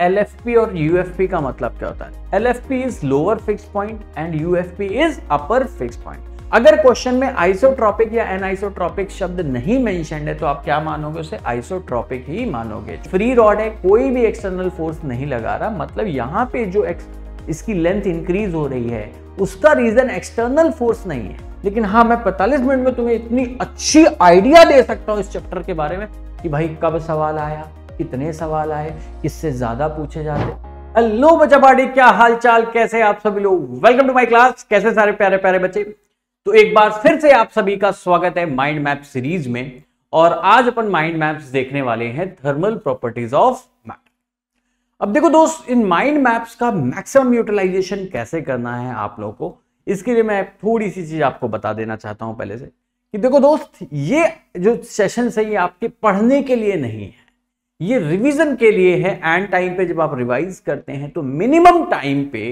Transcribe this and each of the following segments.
L और you का मतलब क्या होता है L F P is lower fix point and U F P is upper fix point अगर क्वेश्चन में आइसोट्रॉपिक या एनआइसोट्रॉपिक शब्द नहीं मेंशन है तो आप क्या मानोगे उसे आइसोट्रॉपिक ही मानोगे फ्री रॉड है कोई भी एक्सटर्नल फोर्स नहीं लगा रहा मतलब यहाँ पे जो इसकी लेंथ इंक्रीज हो रही है उसका रीजन एक्सटर्नल फोर्स नहीं है लेकिन हाँ मैं 45 मिनट में तुम्हें इतनी अच्छी आइडिया दे सकता हूँ इस चैप्टर के बारे में कि भाई कब सवाल आया कितने सवाल आए इससे ज़्यादा पूछे जाते हेलो बच्चा पार्टी क्या हाल चाल कैसे आप सभी लोग वेलकम टू माय क्लास कैसे सारे प्यारे प्यारे बच्चे तो एक बार फिर से आप सभी का स्वागत है माइंड मैप सीरीज में और आज अपन माइंड मैप्स देखने वाले हैं थर्मल प्रॉपर्टीज ऑफ मैप अब देखो दोस्त इन माइंड मैप्स का मैक्सिमम यूटिलाइजेशन कैसे करना है आप लोगों को इसके लिए मैं थोड़ी सी चीज आपको बता देना चाहता हूं पहले से कि देखो दोस्त ये जो सेशन है ये आपके पढ़ने के लिए नहीं है ये रिवीजन के लिए है एंड टाइम पे जब आप रिवाइज करते हैं तो मिनिमम टाइम पे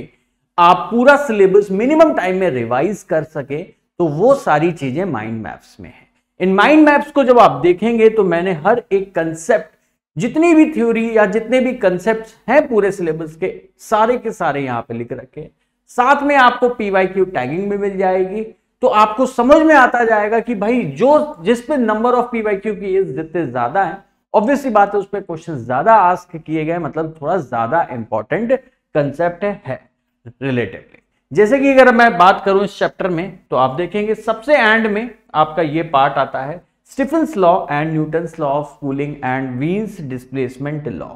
आप पूरा सिलेबस मिनिमम टाइम में रिवाइज कर सके तो वो सारी चीजें माइंड मैप्स में है इन माइंड मैप्स को जब आप देखेंगे तो मैंने हर एक कंसेप्ट जितनी भी थ्योरी या जितने भी कंसेप्ट हैं पूरे सिलेबस के सारे के सारे यहां पे लिख रखे साथ में आपको पीवाईक्यू टैगिंग भी मिल जाएगी तो आपको समझ में आता जाएगा कि भाई जो जिस पे नंबर ऑफ पीवाई क्यू की जितने ज्यादा है ऑब्वियसली बात है पर क्वेश्चन ज्यादा आस्क किए गए मतलब थोड़ा ज्यादा इंपॉर्टेंट कंसेप्ट है रिलेटिवली जैसे कि अगर मैं बात करूं इस चैप्टर में तो आप देखेंगे सबसे एंड में आपका ये पार्ट आता है Stefan's law and Newton's law of cooling and Wien's displacement law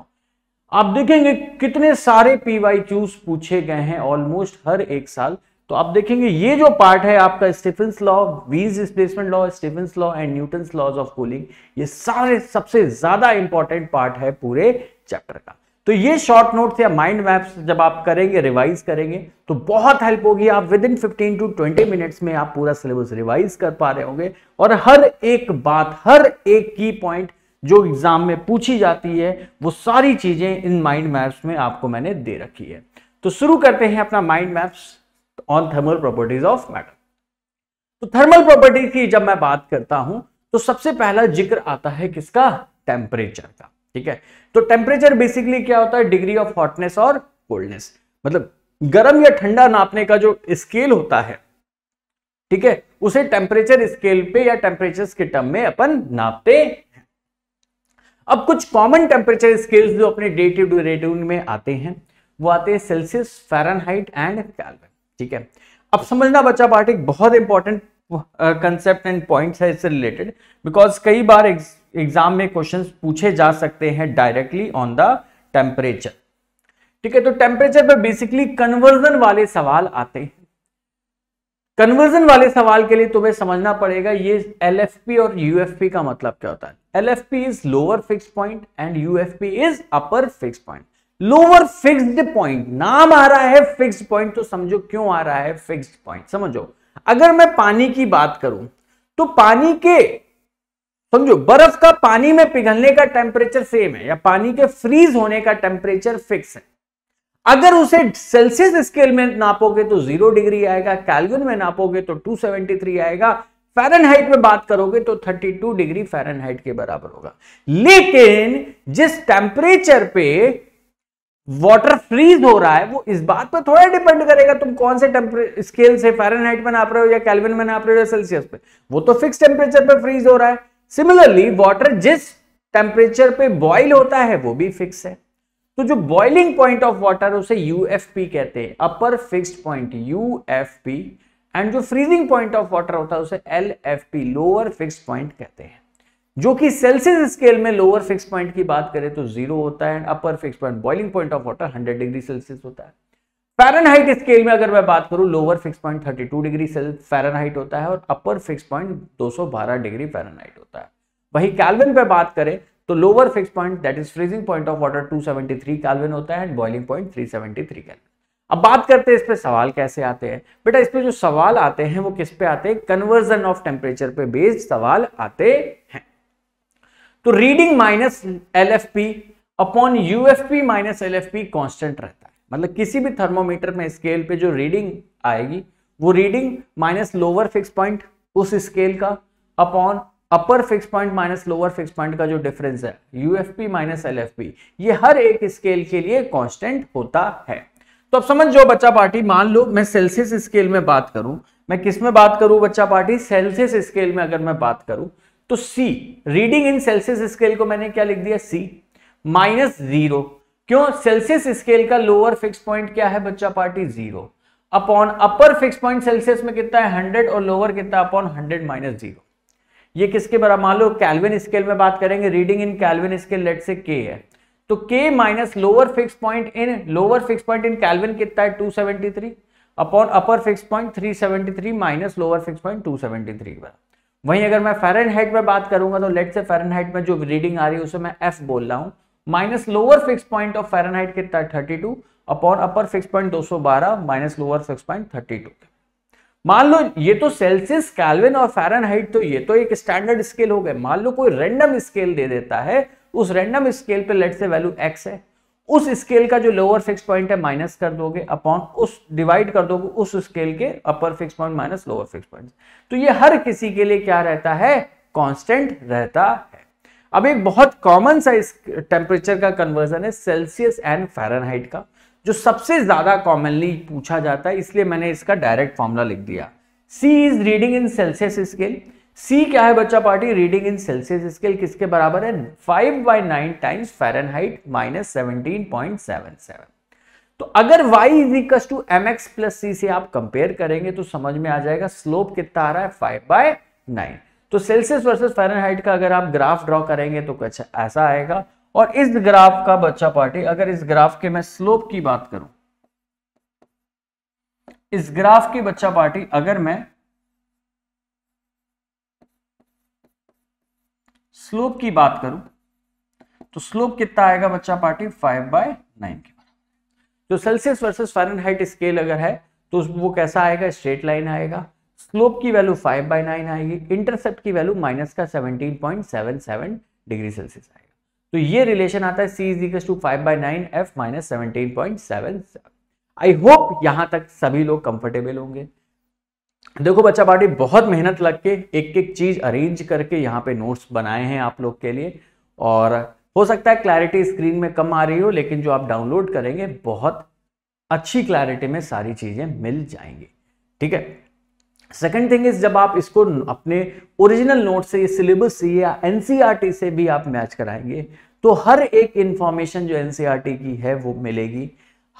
आप देखेंगे कितने सारे पीवाई पूछे गए हैं ऑलमोस्ट हर एक साल तो आप देखेंगे ये जो पार्ट है आपका Stefan's law Wien's displacement law Stefan's law and Newton laws of cooling ये सारे सबसे ज्यादा इंपॉर्टेंट पार्ट है पूरे चैप्टर का तो ये शॉर्ट नोट्स या माइंड मैप्स जब आप करेंगे रिवाइज करेंगे तो बहुत हेल्प होगी आप विद इन 15 टू 20 मिनट्स में आप पूरा सिलेबस रिवाइज कर पा रहे होंगे और हर एक बात हर एक की पॉइंट जो एग्जाम में पूछी जाती है वो सारी चीजें इन माइंड मैप्स में आपको मैंने दे रखी है तो शुरू करते हैं अपना mind maps on thermal properties of matter तो थर्मल प्रॉपर्टीज की जब मैं बात करता हूं तो सबसे पहला जिक्र आता है किसका टेम्परेचर का ठीक है तो टेम्परेचर बेसिकली क्या होता है डिग्री ऑफ हॉटनेस और कोल्डनेस मतलब गर्म या ठंडा नापने का जो स्केल होता है ठीक है उसे टेम्परेचर स्केल पे या टेम्परेचर के टर्म में अपन नापते हैं अब कुछ कॉमन टेम्परेचर स्केल्स जो अपने डे टू डे रूटीन में आते हैं वो आते हैं सेल्सियस फेरनहाइट एंड कैल्विन ठीक है अब समझना बच्चा पार्ट एक बहुत इंपॉर्टेंट कंसेप्ट एंड पॉइंट्स है इससे रिलेटेड बिकॉज कई बार एग्जाम में क्वेश्चन पूछे जा सकते हैं डायरेक्टली ऑन द टेम्परेचर ठीक है तो टेम्परेचर पर बेसिकली कन्वर्जन वाले सवाल आते हैं कन्वर्जन वाले सवाल के लिए तुम्हें समझना पड़ेगा ये एल और यू का मतलब क्या होता है L is lower fix point and UFP is upper fix point lower fixed point नाम आ रहा है फिक्स्ड पॉइंट तो समझो क्यों आ रहा है फिक्स्ड पॉइंट समझो अगर मैं पानी की बात करूं तो पानी के समझो बर्फ का पानी में पिघलने का टेम्परेचर सेम है या पानी के फ्रीज होने का टेम्परेचर फिक्स है अगर उसे सेल्सियस स्केल में नापोगे तो जीरो डिग्री आएगा कैलगुन में नापोगे तो 273 आएगा फ़ारेनहाइट में बात करोगे तो 32 डिग्री फ़ारेनहाइट के बराबर होगा लेकिन जिस टेम्परेचर पे वाटर फ्रीज हो रहा है वो इस बात पर थोड़ा डिपेंड करेगा तुम कौन से स्केल से फ़ारेनहाइट में नाप रहे हो या कैलविन में नाप रहे हो या सेल्सियस पे वो तो फिक्स टेम्परेचर पे फ्रीज हो रहा है सिमिलरली वाटर जिस टेम्परेचर पे बॉइल होता है वो भी फिक्स है तो जो बॉइलिंग पॉइंट ऑफ वाटर उसे यूएफपी कहते हैं upper fix point U and जो फ्रीजिंग पॉइंट ऑफ वाटर होता है उसे एल लोअर फिक्स पॉइंट कहते हैं जो कि सेल्सियस स्केल में लोअर फिक्स पॉइंट की बात करें तो जीरो होता है upper fix point boiling point of water hundred degree Celsius होता है फेरनहाइट स्केल में अगर मैं बात करूं lower fix point 32 degree Fahrenheit होता है और upper fix point 212 degree Fahrenheit होता है वही कैलविन पे बात करें तो lower fix point that is freezing point of water three kelvin होता है and boiling point three Kelvin अब बात करते हैं इस पे सवाल कैसे आते हैं बेटा इस पे जो सवाल आते हैं वो किस पे आते हैं कन्वर्जन ऑफ टेम्परेचर पे बेस्ड सवाल आते तो reading minus L F P upon U F P minus L F P constant रहता है मतलब किसी भी थर्मोमीटर में स्केल पे जो रीडिंग आएगी वो reading minus lower fix point उस स्केल का upon upper fix point minus lower fix point का जो डिफरेंस है U F P minus L F P ये हर एक स्केल के लिए कॉन्स्टेंट होता है तो अब समझ जो बच्चा पार्टी मान लो मैं सेल्सियस स्केल में बात करूं मैं किस में बात करूं बच्चा पार्टी सेल्सियस स्केल में अगर मैं बात करूं तो C reading in Celsius scale को मैंने क्या लिख दिया सी माइनस जीरो क्यों सेल्सियस स्केल का लोअर फिक्स पॉइंट क्या है बच्चा party zero upon upper fix point Celsius में कितना है हंड्रेड और लोअर कितना अपॉन हंड्रेड माइनस जीरो किसके बराबर मान लो कैलविन स्केल में बात करेंगे reading in Kelvin scale let's say K है तो K minus lower fix point in lower fix point in Kelvin कितना है two upon upper fix point three minus lower fix point two के बराबर वहीं अगर मैं फेरन हाइट में बात करूंगा तो लेट से फेरन हाइट में जो रीडिंग आ रही है उसे मैं एफ बोल रहा हूँ minus lower fix point of Fahrenheit कितना thirty two upon upper fix point दो सौ बारह minus lower fix point thirty two मान लो ये तो सेल्सियस कैलविन और फेरन हाइट तो ये तो एक स्टैंडर्ड स्केल हो गए मान लो कोई रेंडम स्केल दे देता है उस रेंडम स्केल पे लेट से वैल्यू एक्स है उस स्केल का जो लोअर फिक्स पॉइंट है माइनस कर दोगे अपॉन उस डिवाइड कर दोगे उस स्केल के upper fix point minus lower fix point तो ये हर किसी के लिए क्या रहता है कांस्टेंट रहता है अब एक बहुत कॉमन सा इस टेम्परेचर का कन्वर्जन है सेल्सियस एंड फेरनहाइट का जो सबसे ज्यादा कॉमनली पूछा जाता है इसलिए मैंने इसका डायरेक्ट फॉर्मूला लिख दिया C is reading in Celsius scale C क्या है बच्चा party reading in Celsius scale किसके बराबर है five by nine times Fahrenheit minus seventeen point seven seven तो अगर y is equal to M X plus C से आप कंपेयर करेंगे तो समझ में आ जाएगा स्लोप कितना आ रहा है फाइव बाय नाइन तो सेल्सियस वर्सेस फारेनहाइट का अगर आप ग्राफ ड्रॉ करेंगे तो कुछ ऐसा आएगा और इस ग्राफ का बच्चा पार्टी अगर इस ग्राफ के मैं स्लोप की बात करूं इस ग्राफ की बच्चा पार्टी अगर मैं स्लोप की बात करूं तो स्लोप कितना आएगा बच्चा पार्टी फाइव बाय नाइन के बराबर जो तो सेल्सियस वर्सेस फारेनहाइट स्केल अगर है तो वो कैसा आएगा स्ट्रेट लाइन आएगा स्लोप की वैल्यू फाइव बाय नाइन आएगी इंटरसेप्ट की वैल्यू माइनस का seventeen point seven seven degree Celsius आएगा तो ये रिलेशन आता है C is equal to five by nine F minus seventeen point seven seven I hope यहां तक सभी लोग कंफर्टेबल होंगे देखो बच्चा पार्टी बहुत मेहनत लग के एक एक चीज अरेंज करके यहाँ पे नोट्स बनाए हैं आप लोग के लिए और हो सकता है क्लैरिटी स्क्रीन में कम आ रही हो लेकिन जो आप डाउनलोड करेंगे बहुत अच्छी क्लैरिटी में सारी चीजें मिल जाएंगी ठीक है सेकेंड थिंग इज जब आप इसको अपने ओरिजिनल नोट से सिलेबस से या एनसीईआरटी e से भी आप मैच कराएंगे तो हर एक इंफॉर्मेशन जो एनसीईआरटी e की है वो मिलेगी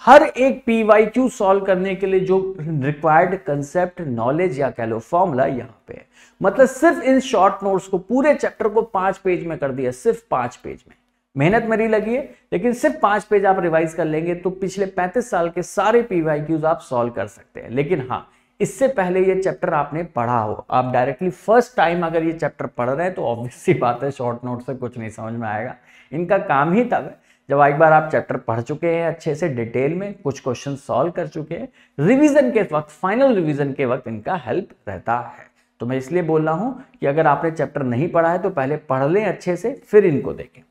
हर एक पी वाई क्यू सॉल्व करने के लिए जो रिक्वायर्ड कंसेप्ट नॉलेज या कह लो फॉर्मूला यहां पे है मतलब सिर्फ इन शॉर्ट नोट्स को पूरे चैप्टर को पांच पेज में कर दिया सिर्फ पांच पेज में मेहनत मेरी लगी है लेकिन सिर्फ पांच पेज आप रिवाइज कर लेंगे तो पिछले पैंतीस साल के सारे पीवाई क्यूज आप सॉल्व कर सकते हैं लेकिन हाँ इससे पहले ये चैप्टर आपने पढ़ा हो आप डायरेक्टली फर्स्ट टाइम अगर ये चैप्टर पढ़ रहे हैं तो ऑब्वियसली बात है शॉर्ट नोट से कुछ नहीं समझ में आएगा इनका काम ही तब है जब एक बार आप चैप्टर पढ़ चुके हैं अच्छे से डिटेल में कुछ क्वेश्चन सॉल्व कर चुके हैं रिवीजन के वक्त फाइनल रिवीजन के वक्त इनका हेल्प रहता है तो मैं इसलिए बोल रहा हूं कि अगर आपने चैप्टर नहीं पढ़ा है तो पहले पढ़ लें अच्छे से फिर इनको देखें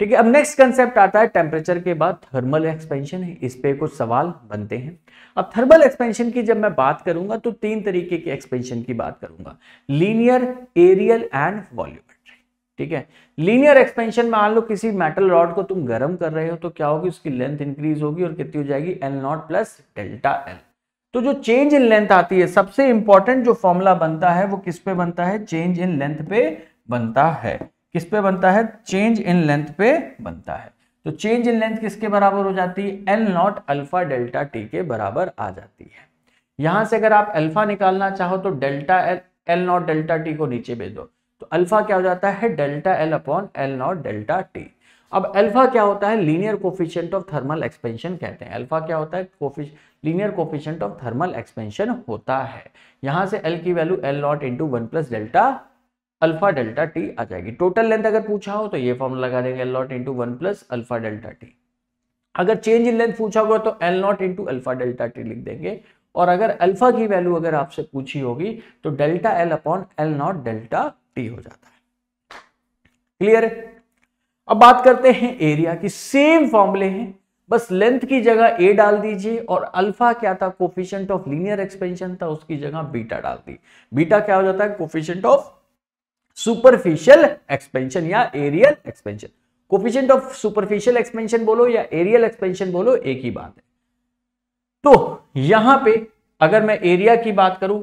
ठीक है अब नेक्स्ट कंसेप्ट आता है टेम्परेचर के बाद थर्मल एक्सपेंशन है इस पे कुछ सवाल बनते हैं अब थर्मल एक्सपेंशन की जब मैं बात करूंगा तो तीन तरीके की एक्सपेंशन की बात करूंगा लीनियर एरियल एंड वॉल्यूम ठीक है लीनियर एक्सपेंशन में मान लो किसी मेटल रॉड को तुम गर्म कर रहे हो तो क्या होगी उसकी लेंथ इंक्रीज होगी और कितनी हो जाएगी L naught plus delta L तो जो चेंज इन लेंथ आती है सबसे इंपॉर्टेंट जो फॉर्मूला बनता है वो किस पे बनता है चेंज इन लेंथ पे बनता है किस पे बनता है चेंज इन लेंथ पे बनता है तो चेंज इन लेंथ किसके बराबर हो जाती है L not alpha delta T के बराबर आ जाती है यहां से अगर आप अल्फा निकालना चाहो तो delta L L naught delta T को नीचे भेज दो तो अल्फा क्या हो जाता है delta L upon L naught delta T अब अल्फा क्या होता है linear coefficient of thermal expansion कहते हैं अल्फा क्या होता है coefficient linear coefficient of thermal expansion होता है यहां से एल की value L naught into one plus delta alpha delta T आ जाएगी टोटल लेंथ अगर पूछा हो तो ये फॉर्म लगा देंगे L naught into one plus alpha delta T अगर चेंज इन लेंथ पूछा होगा तो L naught into alpha delta T लिख देंगे और अगर अल्फा की वैल्यू अगर आपसे पूछी होगी तो delta L upon L naught delta T हो जाता है क्लियर है अब बात करते हैं एरिया की सेम फॉर्मूले हैं बस लेंथ की जगह ए डाल दीजिए और अल्फा क्या था कोफिशियंट ऑफ लीनियर एक्सपेंशन था उसकी जगह बीटा डाल दी बीटा क्या हो जाता है कोफिशियंट ऑफ सुपरफिशियल एक्सपेंशन या areal expansion coefficient of superficial expansion बोलो या एरियल एक्सपेंशन बोलो एक ही बात है तो यहां पे अगर मैं एरिया की बात करूं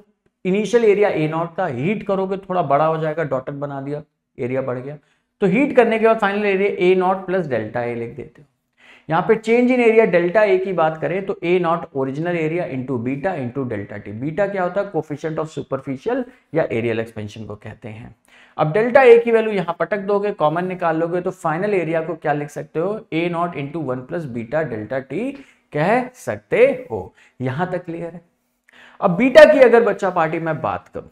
इनिशियल एरिया ए नॉट था हीट करोगे थोड़ा बड़ा हो जाएगा डॉटेड बना दिया एरिया बढ़ गया तो हीट करने के बाद final area A naught plus delta A लिख देते हो यहाँ पे change in area delta A की बात करें तो A naught original area into beta into delta T beta क्या होता है कोफिशियंट ऑफ सुपरफिशियल या एरियल एक्सपेंशन को कहते हैं अब डेल्टा ए की वैल्यू यहाँ पटक दोगे कॉमन निकाल लोगे तो फाइनल एरिया को क्या लिख सकते हो A naught into one plus beta delta T कह सकते हो यहां तक क्लियर है अब बीटा की अगर बच्चा पार्टी में बात करूं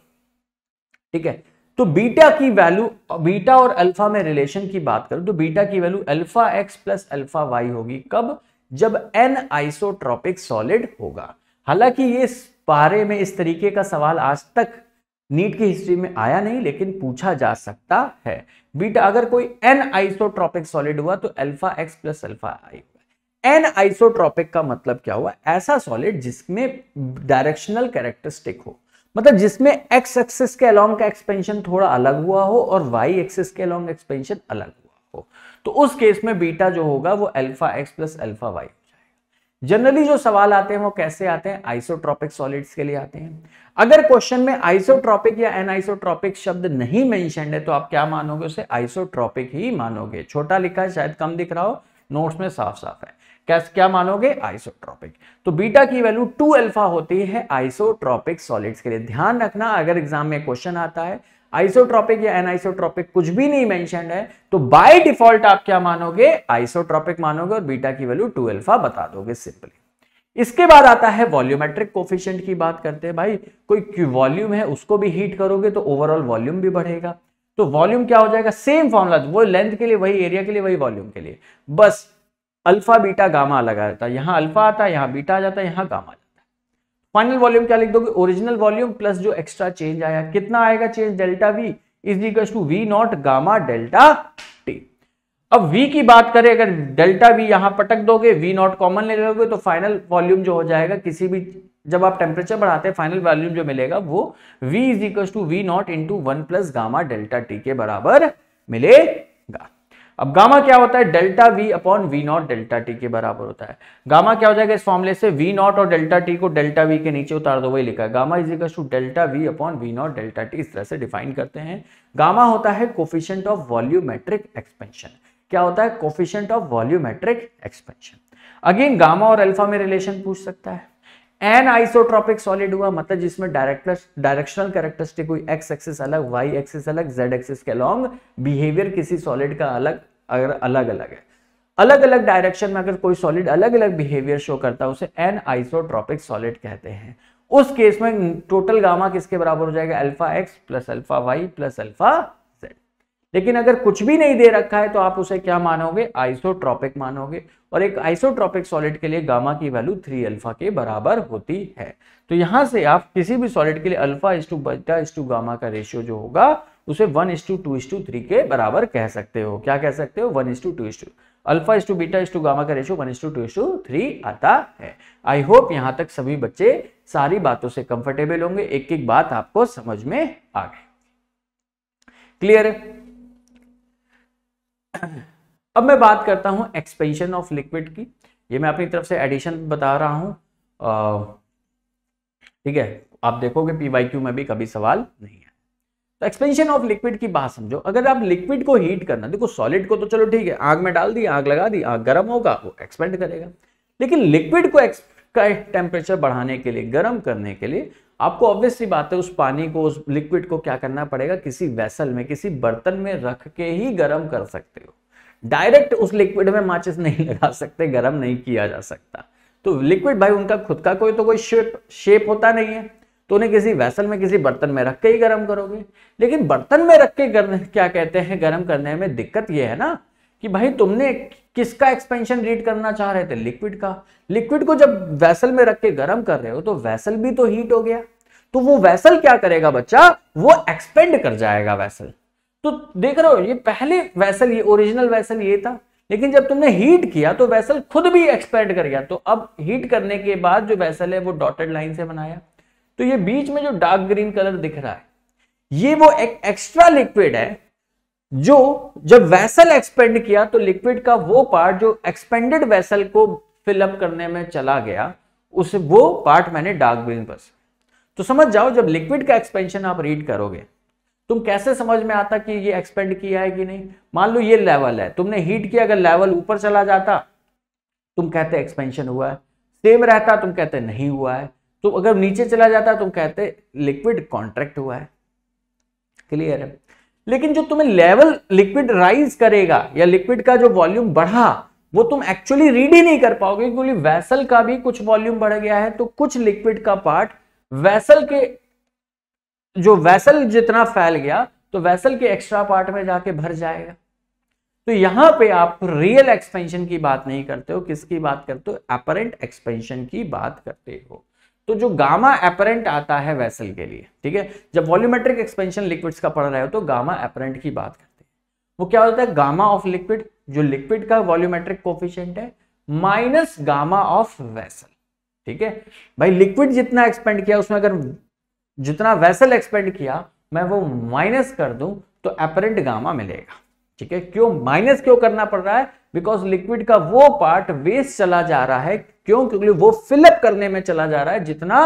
ठीक है तो बीटा की वैल्यू बीटा और अल्फा में रिलेशन की बात करूं तो बीटा की value alpha X plus alpha Y होगी कब जब एन आइसोट्रॉपिक सॉलिड होगा हालांकि ये बारे में इस तरीके का सवाल आज तक नीट की हिस्ट्री में आया नहीं लेकिन पूछा जा सकता है बीटा अगर कोई एन आइसोट्रॉपिक सॉलिड हुआ तो alpha X plus alpha I anisotropic का मतलब क्या हुआ ऐसा सॉलिड जिसमें डायरेक्शनल कैरेक्टरिस्टिक हो मतलब जिसमें एक्स एक्सिस के अलॉन्ग का एक्सपेंशन थोड़ा अलग हुआ हो और वाई एक्सिस के अलॉन्ग एक्सपेंशन अलग हुआ हो तो उस केस में बीटा जो होगा वो alpha X plus alpha Y generally जो सवाल आते हैं वो कैसे आते हैं आइसोट्रॉपिक सॉलिड्स के लिए आते हैं अगर क्वेश्चन में आइसोट्रॉपिक या एनआइसोट्रॉपिक शब्द नहीं मेंशन है तो आप क्या मानोगे उसे आइसोट्रॉपिक ही मानोगे छोटा लिखा है शायद कम दिख रहा हो नोट्स में साफ साफ है कैस क्या मानोगे आइसोट्रॉपिक तो बीटा की वैल्यू टू अल्फा होती है आइसोट्रॉपिक सॉलिड्स के लिए ध्यान रखना अगर एग्जाम में क्वेश्चन आता है आइसोट्रॉपिक या एनआइसोट्रॉपिक कुछ भी नहीं मेंशन है तो बाय डिफॉल्ट आप क्या मानोगे आइसोट्रॉपिक मानोगे और बीटा की वैल्यू टू अल्फा बता दोगे सिंपली इसके बाद आता है वॉल्यूमेट्रिक कोफिशियंट की बात करते हैं भाई कोई वॉल्यूम है उसको भी हीट करोगे तो ओवरऑल वॉल्यूम भी बढ़ेगा तो वॉल्यूम क्या हो जाएगा सेम फॉर्मूला वो लेंथ के लिए वही एरिया के लिए वही वॉल्यूम के लिए बस अल्फा बीटा गामा लगा जाता है यहां अल्फा आता है यहां बीटा आ जाता है यहां गामा जाता है फाइनल वॉल्यूम क्या लिख दो ओरिजिनल वॉल्यूम प्लस जो एक्स्ट्रा चेंज आया कितना आएगा change delta V is equal to V naught gamma delta T अब v की बात करें अगर डेल्टा v यहां पटक दोगे v नॉट कॉमन ले लोगे तो फाइनल वॉल्यूम जो हो जाएगा किसी भी जब आप टेम्परेचर बढ़ाते हैं फाइनल वॉल्यूम जो मिलेगा वो v is equal to V naught into one plus gamma delta T के बराबर मिले अब गामा क्या होता है delta V upon V naught delta T के बराबर होता है गामा क्या हो जाएगा इस फॉर्मूले से वी नॉट और डेल्टा टी को डेल्टा वी के नीचे उतार दो वही लिखा है gamma is equal to delta V upon V naught delta T इस तरह से डिफाइन करते हैं गामा होता है कोफिशियंट ऑफ वॉल्यूमेट्रिक एक्सपेंशन क्या होता है coefficient of volumetric expansion again gamma और अल्फा में रिलेशन पूछ सकता है एन आइसोट्रॉपिक सॉलिड हुआ मतलब जिसमें डायरेक्शनल कैरेक्टरिस्टिक हुई एक्स एक्सिस अलग वाई एक्सिस अलग जेड एक्सिस के अलॉन्ग बिहेवियर किसी सॉलिड का अलग अगर अलग अलग है अलग अलग डायरेक्शन में अगर कोई सॉलिड अलग अलग बिहेवियर शो करता है उसे एन आइसोट्रॉपिक सॉलिड कहते हैं उस केस में टोटल गामा किसके बराबर हो जाएगा alpha X plus alpha Y plus alpha Z लेकिन अगर कुछ भी नहीं दे रखा है तो आप उसे क्या मानोगे आइसोट्रॉपिक मानोगे और एक आइसोट्रॉपिक सॉलिड के लिए गामा की वैल्यू थ्री अल्फा के बराबर होती है तो यहां से आप किसी भी सॉलिड के लिए अल्फा इस टू बटा इस टू गामा का रेशियो जो होगा उसे one is to two two is to के बराबर कह सकते हो क्या कह सकते हो one is to two two to alpha इस टू बीटा इस टू गामा का ratio one is to two two is three आता है आई होप यहाँ तक सभी बच्चे सारी बातों से कंफर्टेबल होंगे एक एक बात आपको समझ में आ गई क्लियर है अब मैं बात करता हूं एक्सपेंशन ऑफ लिक्विड की ये मैं अपनी तरफ से एडिशन बता रहा हूं ठीक है आप देखोगे क्यू में भी कभी सवाल नहीं तो एक्सपेंशन ऑफ लिक्विड की बात समझो अगर आप लिक्विड को हीट करना देखो सॉलिड को तो चलो ठीक है आग में डाल दी आग लगा दी आग गर्म होगा वो एक्सपेंड करेगा लेकिन लिक्विड को का टेम्परेचर बढ़ाने के लिए गर्म करने के लिए आपको ऑब्वियस सी बात है उस पानी को उस लिक्विड को क्या करना पड़ेगा किसी वैसल में किसी बर्तन में रख के ही गर्म कर सकते हो डायरेक्ट उस लिक्विड में माचिस नहीं लगा सकते गर्म नहीं किया जा सकता तो लिक्विड भाई उनका खुद का कोई तो कोई शेप शेप होता नहीं है तो उन्हें किसी वैसल में किसी बर्तन में रख के ही गर्म करोगे लेकिन बर्तन में रख के गर्म क्या कहते हैं गर्म करने में दिक्कत यह है ना कि भाई तुमने किसका एक्सपेंशन रीड करना चाह रहे थे लिक्विड का लिक्विड को जब वैसल में रख के गर्म कर रहे हो तो वैसल भी तो हीट हो गया तो वो वैसल क्या करेगा बच्चा वो एक्सपेंड कर जाएगा वैसल तो देख रहे हो ये पहले वैसल ये ओरिजिनल वैसल ये था लेकिन जब तुमने हीट किया तो वैसल खुद भी एक्सपेंड कर गया तो अब हीट करने के बाद जो वैसल है वो डॉटेड लाइन से बनाया तो ये बीच में जो डार्क ग्रीन कलर दिख रहा है ये वो एक एक्स्ट्रा लिक्विड है जो जब वैसल एक्सपेंड किया तो लिक्विड का वो पार्ट जो एक्सपेंडेड वैसल को फिलअप करने में चला गया उस वो पार्ट मैंने डार्क ग्रीन पर तो समझ जाओ जब लिक्विड का एक्सपेंशन आप रीड करोगे तुम कैसे समझ में आता कि ये एक्सपेंड किया है कि नहीं मान लो ये लेवल है तुमने हीट किया अगर लेवल ऊपर चला जाता तुम कहते एक्सपेंशन हुआ है सेम रहता तुम कहते नहीं हुआ है तो अगर नीचे चला जाता तो कहते लिक्विड कॉन्ट्रैक्ट हुआ है क्लियर है लेकिन जो तुम्हें लेवल लिक्विड राइज करेगा या लिक्विड का जो वॉल्यूम बढ़ा वो तुम एक्चुअली रीड ही नहीं कर पाओगे क्योंकि वैसल का भी कुछ वॉल्यूम बढ़ गया है तो कुछ लिक्विड का पार्ट वैसल के जो वैसल जितना फैल गया तो वैसल के एक्स्ट्रा पार्ट में जाके भर जाएगा तो यहां पे आप रियल एक्सपेंशन की बात नहीं करते हो किसकी बात करते हो अपरेंट एक्सपेंशन की बात करते हो तो जो गामा एपरेंट आता है वैसल के लिए ठीक है जब वॉल्यूमेट्रिक एक्सपेंशन लिक्विड्स का पढ़ रहे हो तो गामा एपरेंट की बात करते हैं वो क्या होता है गामा ऑफ लिक्विड जो लिक्विड का वॉल्यूमेट्रिक कोफिशियंट है माइनस गामा ऑफ वैसल ठीक है भाई लिक्विड जितना एक्सपेंड किया उसमें अगर जितना वैसल एक्सपेंड किया मैं वो माइनस कर दूं तो एपरेंट गामा मिलेगा ठीक है क्यों माइनस क्यों करना पड़ रहा है बिकॉज लिक्विड का वो पार्ट वेस्ट चला जा रहा है क्यों क्योंकि वो फिलअप करने में चला जा रहा है जितना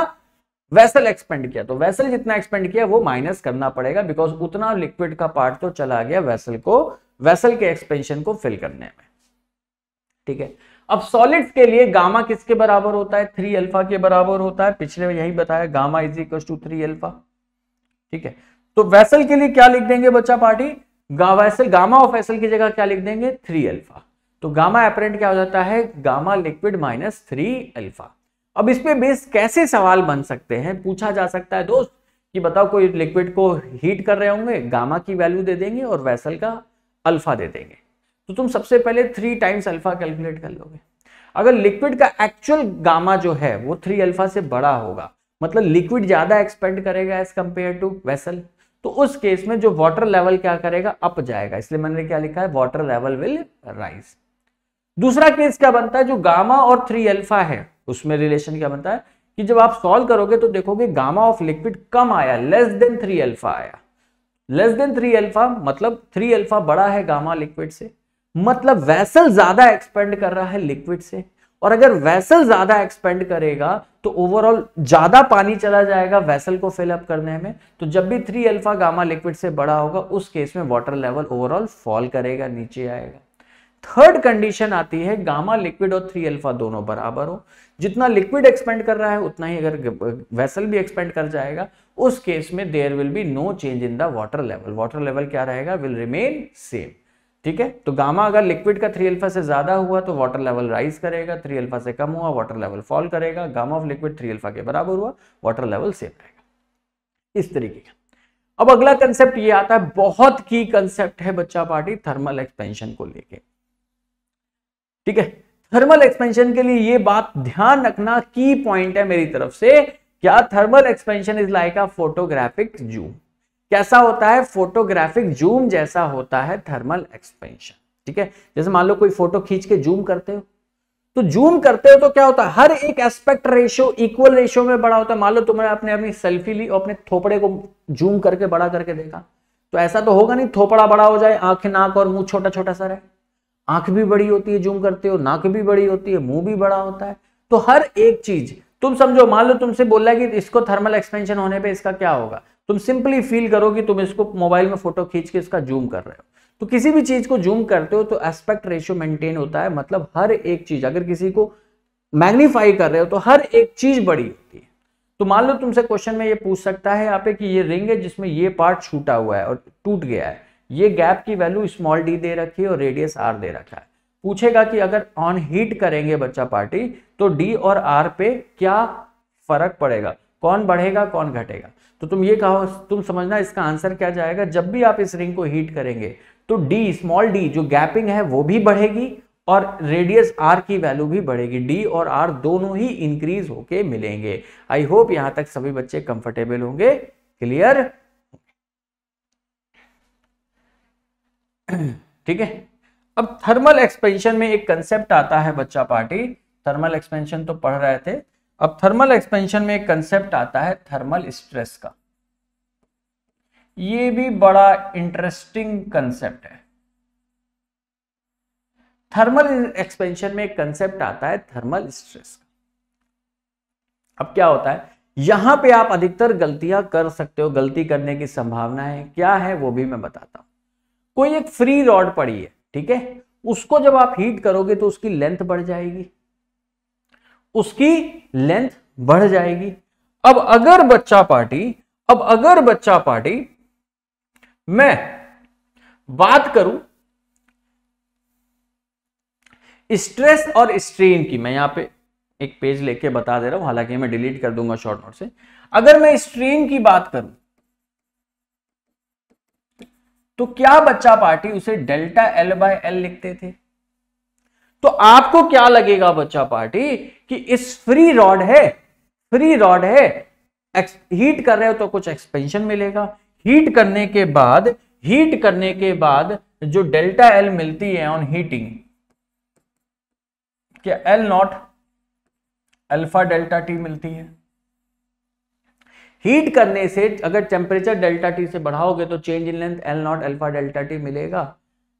वैसल एक्सपेंड किया तो वैसल जितना एक्सपेंड किया वो माइनस करना पड़ेगा बिकॉज उतना लिक्विड का पार्ट तो चला गया वैसल को वैसल के एक्सपेंशन को फिल करने में ठीक है अब सॉलिड्स के लिए गामा किसके बराबर होता है थ्री अल्फा के बराबर होता है पिछले में यही बताया gamma is equal to three alpha ठीक है तो वैसल के लिए क्या लिख देंगे बच्चा party gamma vessel gamma of vessel की जगह क्या लिख देंगे थ्री अल्फा तो गामा एपरेंट क्या हो जाता है gamma liquid minus three alpha अब इस पे बेस कैसे सवाल बन सकते हैं पूछा जा सकता है दोस्त कि बताओ कोई लिक्विड को हीट कर रहे होंगे गामा की वैल्यू दे देंगे और वैसल का अल्फा दे देंगे तो तुम सबसे पहले थ्री टाइम्स अल्फा कैलकुलेट कर लोगे अगर लिक्विड का एक्चुअल गामा जो है वो थ्री अल्फा से बड़ा होगा मतलब लिक्विड ज्यादा एक्सपेंड करेगा एज कंपेयर टू वैसल तो उस केस में जो वाटर लेवल क्या करेगा अप जाएगा इसलिए मैंने क्या लिखा है वाटर लेवल विल राइज दूसरा केस क्या बनता है जो गामा और थ्री एल्फा है उसमें रिलेशन क्या बनता है कि जब आप सॉल्व करोगे तो देखोगे गामा ऑफ लिक्विड कम आया लेस देन थ्री एल्फा आया लेस देन थ्री एल्फा मतलब थ्री एल्फा बड़ा है गामा लिक्विड से मतलब वैसल ज्यादा एक्सपेंड कर रहा है लिक्विड से और अगर वैसल ज्यादा एक्सपेंड करेगा तो ओवरऑल ज्यादा पानी चला जाएगा वैसल को फिलअप करने में तो जब भी थ्री अल्फा गामा लिक्विड से बड़ा होगा उस केस में वाटर लेवल ओवरऑल फॉल करेगा नीचे आएगा थर्ड कंडीशन आती है गामा लिक्विड और थ्री अल्फा दोनों बराबर हो जितना लिक्विड एक्सपेंड कर रहा है उतना ही अगर वैसल भी एक्सपेंड कर जाएगा उस केस में there will be no change in the water level water level क्या रहेगा विल रिमेन सेम ठीक है तो गामा अगर लिक्विड का थ्री अल्फा से ज्यादा हुआ तो वाटर लेवल राइज करेगा थ्री अल्फा से कम हुआ वाटर लेवल फॉल करेगा gamma of liquid three alpha के बराबर हुआ वाटर लेवल सेम रहेगा इस तरीके का अब अगला कंसेप्ट ये आता है बहुत की कंसेप्ट है बच्चा पार्टी थर्मल एक्सपेंशन को लेके ठीक है थर्मल एक्सपेंशन के लिए ये बात ध्यान रखना की पॉइंट है मेरी तरफ से क्या thermal expansion is like a photographic zoom कैसा होता है फोटोग्राफिक जूम जैसा होता है थर्मल एक्सपेंशन ठीक है जैसे मान लो कोई फोटो खींच के जूम करते हो तो जूम करते हो तो क्या होता है हर एक एस्पेक्ट रेशियो इक्वल रेशियो में बड़ा होता है मान लो तुमने अपने अपनी सेल्फी ली और अपने थोपड़े को जूम करके बड़ा करके देखा तो ऐसा तो होगा नहीं थोपड़ा बड़ा हो जाए आंख नाक और मुंह छोटा छोटा सा रहे आंख भी बड़ी होती है जूम करते हो नाक भी बड़ी होती है मुंह भी बड़ा होता है तो हर एक चीज तुम समझो मान लो तुमसे बोला कि इसको थर्मल एक्सपेंशन होने पे इसका क्या होगा तुम सिंपली फील करो कि तुम इसको मोबाइल में फोटो खींच के इसका जूम कर रहे हो तो किसी भी चीज को जूम करते हो तो एस्पेक्ट रेशियो मेंटेन होता है मतलब हर एक चीज अगर किसी को मैग्नीफाई कर रहे हो तो हर एक चीज बड़ी होती है तो मान लो तुमसे क्वेश्चन में ये पूछ सकता है यहाँ पे कि ये रिंग है जिसमें ये पार्ट छूटा हुआ है और टूट गया है ये गैप की वैल्यू स्मॉल डी दे रखी है और रेडियस आर दे रखा है पूछेगा कि अगर ऑन हीट करेंगे बच्चा पार्टी तो डी और आर पे क्या फर्क पड़ेगा कौन बढ़ेगा कौन घटेगा तो तुम ये कहो तुम समझना इसका आंसर क्या जाएगा जब भी आप इस रिंग को हीट करेंगे तो डी स्मॉल डी जो गैपिंग है वो भी बढ़ेगी और रेडियस आर की वैल्यू भी बढ़ेगी डी और आर दोनों ही इंक्रीज होके मिलेंगे आई होप यहां तक सभी बच्चे कंफर्टेबल होंगे क्लियर ठीक है अब थर्मल एक्सपेंशन में एक कंसेप्ट आता है बच्चा पार्टी थर्मल एक्सपेंशन तो पढ़ रहे थे अब थर्मल एक्सपेंशन में एक कंसेप्ट आता है थर्मल स्ट्रेस का ये भी बड़ा इंटरेस्टिंग कंसेप्ट है थर्मल एक्सपेंशन में एक कंसेप्ट आता है थर्मल स्ट्रेस का अब क्या होता है यहां पे आप अधिकतर गलतियां कर सकते हो गलती करने की संभावना है क्या है वो भी मैं बताता हूं कोई एक फ्री रॉड पड़ी है ठीक है उसको जब आप हीट करोगे तो उसकी लेंथ बढ़ जाएगी उसकी लेंथ बढ़ जाएगी अब अगर बच्चा पार्टी अब अगर बच्चा पार्टी मैं बात करूं स्ट्रेस और स्ट्रेन की मैं यहां पे एक पेज लेके बता दे रहा हूं हालांकि मैं डिलीट कर दूंगा शॉर्ट नोट से अगर मैं स्ट्रेन की बात करूं तो क्या बच्चा पार्टी उसे डेल्टा एल बाय एल लिखते थे तो आपको क्या लगेगा बच्चा पार्टी कि इस फ्री रॉड है फ्री रॉड है हीट कर रहे हो तो कुछ एक्सपेंशन मिलेगा हीट करने के बाद हीट करने के बाद जो डेल्टा एल मिलती है ऑन हीटिंग क्या L not alpha delta T मिलती है हीट करने से अगर टेम्परेचर डेल्टा टी से बढ़ाओगे तो change in length L not alpha delta T मिलेगा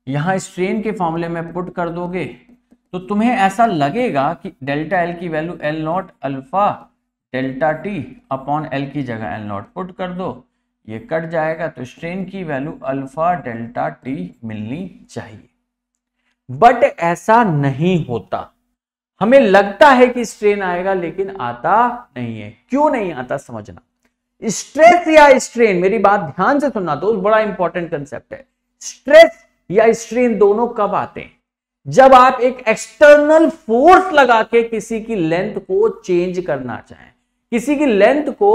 यहां स्ट्रेन के फॉर्मूले में पुट कर दोगे तो तुम्हें ऐसा लगेगा कि डेल्टा एल की value L not alpha delta T upon L की जगह एल नॉट पुट कर दो ये कट जाएगा तो स्ट्रेन की वैल्यू अल्फा डेल्टा टी मिलनी चाहिए बट ऐसा नहीं होता हमें लगता है कि स्ट्रेन आएगा लेकिन आता नहीं है क्यों नहीं आता समझना स्ट्रेस या स्ट्रेन मेरी बात ध्यान से सुनना दोस्त तो बड़ा इंपॉर्टेंट कंसेप्ट है स्ट्रेस या स्ट्रेन दोनों कब आते हैं जब आप एक एक्सटर्नल फोर्स लगा के किसी की लेंथ को चेंज करना चाहें किसी की लेंथ को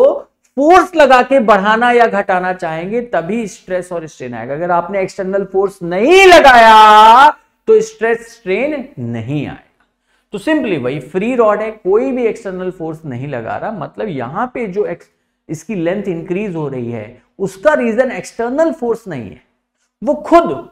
फोर्स लगा के बढ़ाना या घटाना चाहेंगे तभी स्ट्रेस और स्ट्रेन आएगा अगर आपने एक्सटर्नल फोर्स नहीं लगाया तो स्ट्रेस स्ट्रेन नहीं आएगा तो सिंपली वही फ्री रॉड है कोई भी एक्सटर्नल फोर्स नहीं लगा रहा मतलब यहां पे जो एक्स, इसकी लेंथ इंक्रीज हो रही है उसका रीजन एक्सटर्नल फोर्स नहीं है वो खुद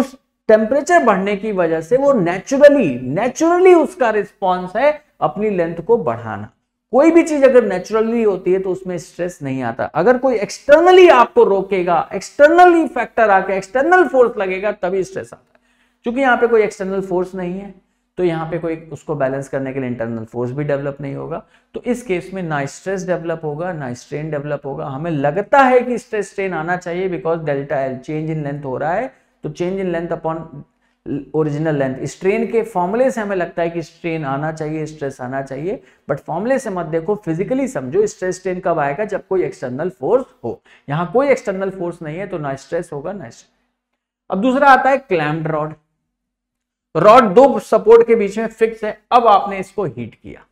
उस टेम्परेचर बढ़ने की वजह से वो नेचुरली नेचुरली उसका रिस्पॉन्स है अपनी लेंथ को बढ़ाना कोई भी चीज अगर नेचुरली होती है तो उसमें स्ट्रेस नहीं आता अगर कोई एक्सटर्नली आपको रोकेगा एक्सटर्नली फैक्टर आके एक्सटर्नल फोर्स लगेगा तभी स्ट्रेस आता है क्योंकि यहाँ पे कोई एक्सटर्नल फोर्स नहीं है तो यहाँ पे कोई उसको बैलेंस करने के लिए इंटरनल फोर्स भी डेवलप नहीं होगा तो इस केस में ना स्ट्रेस डेवलप होगा ना स्ट्रेन डेवलप होगा हमें लगता है कि स्ट्रेस स्ट्रेन आना चाहिए because delta L change in length हो रहा है तो change in length upon original length strain के फॉर्मूले से हमें लगता है कि स्ट्रेन आना चाहिए स्ट्रेस आना चाहिए बट फॉर्मूले से मत देखो फिजिकली समझो स्ट्रेस स्ट्रेन कब आएगा जब कोई एक्सटर्नल फोर्स हो यहां कोई एक्सटर्नल फोर्स नहीं है तो ना स्ट्रेस होगा ना स्ट्रेस अब दूसरा आता है क्लैम्ड रॉड रॉड दो सपोर्ट के बीच में फिक्स है अब आपने इसको हीट किया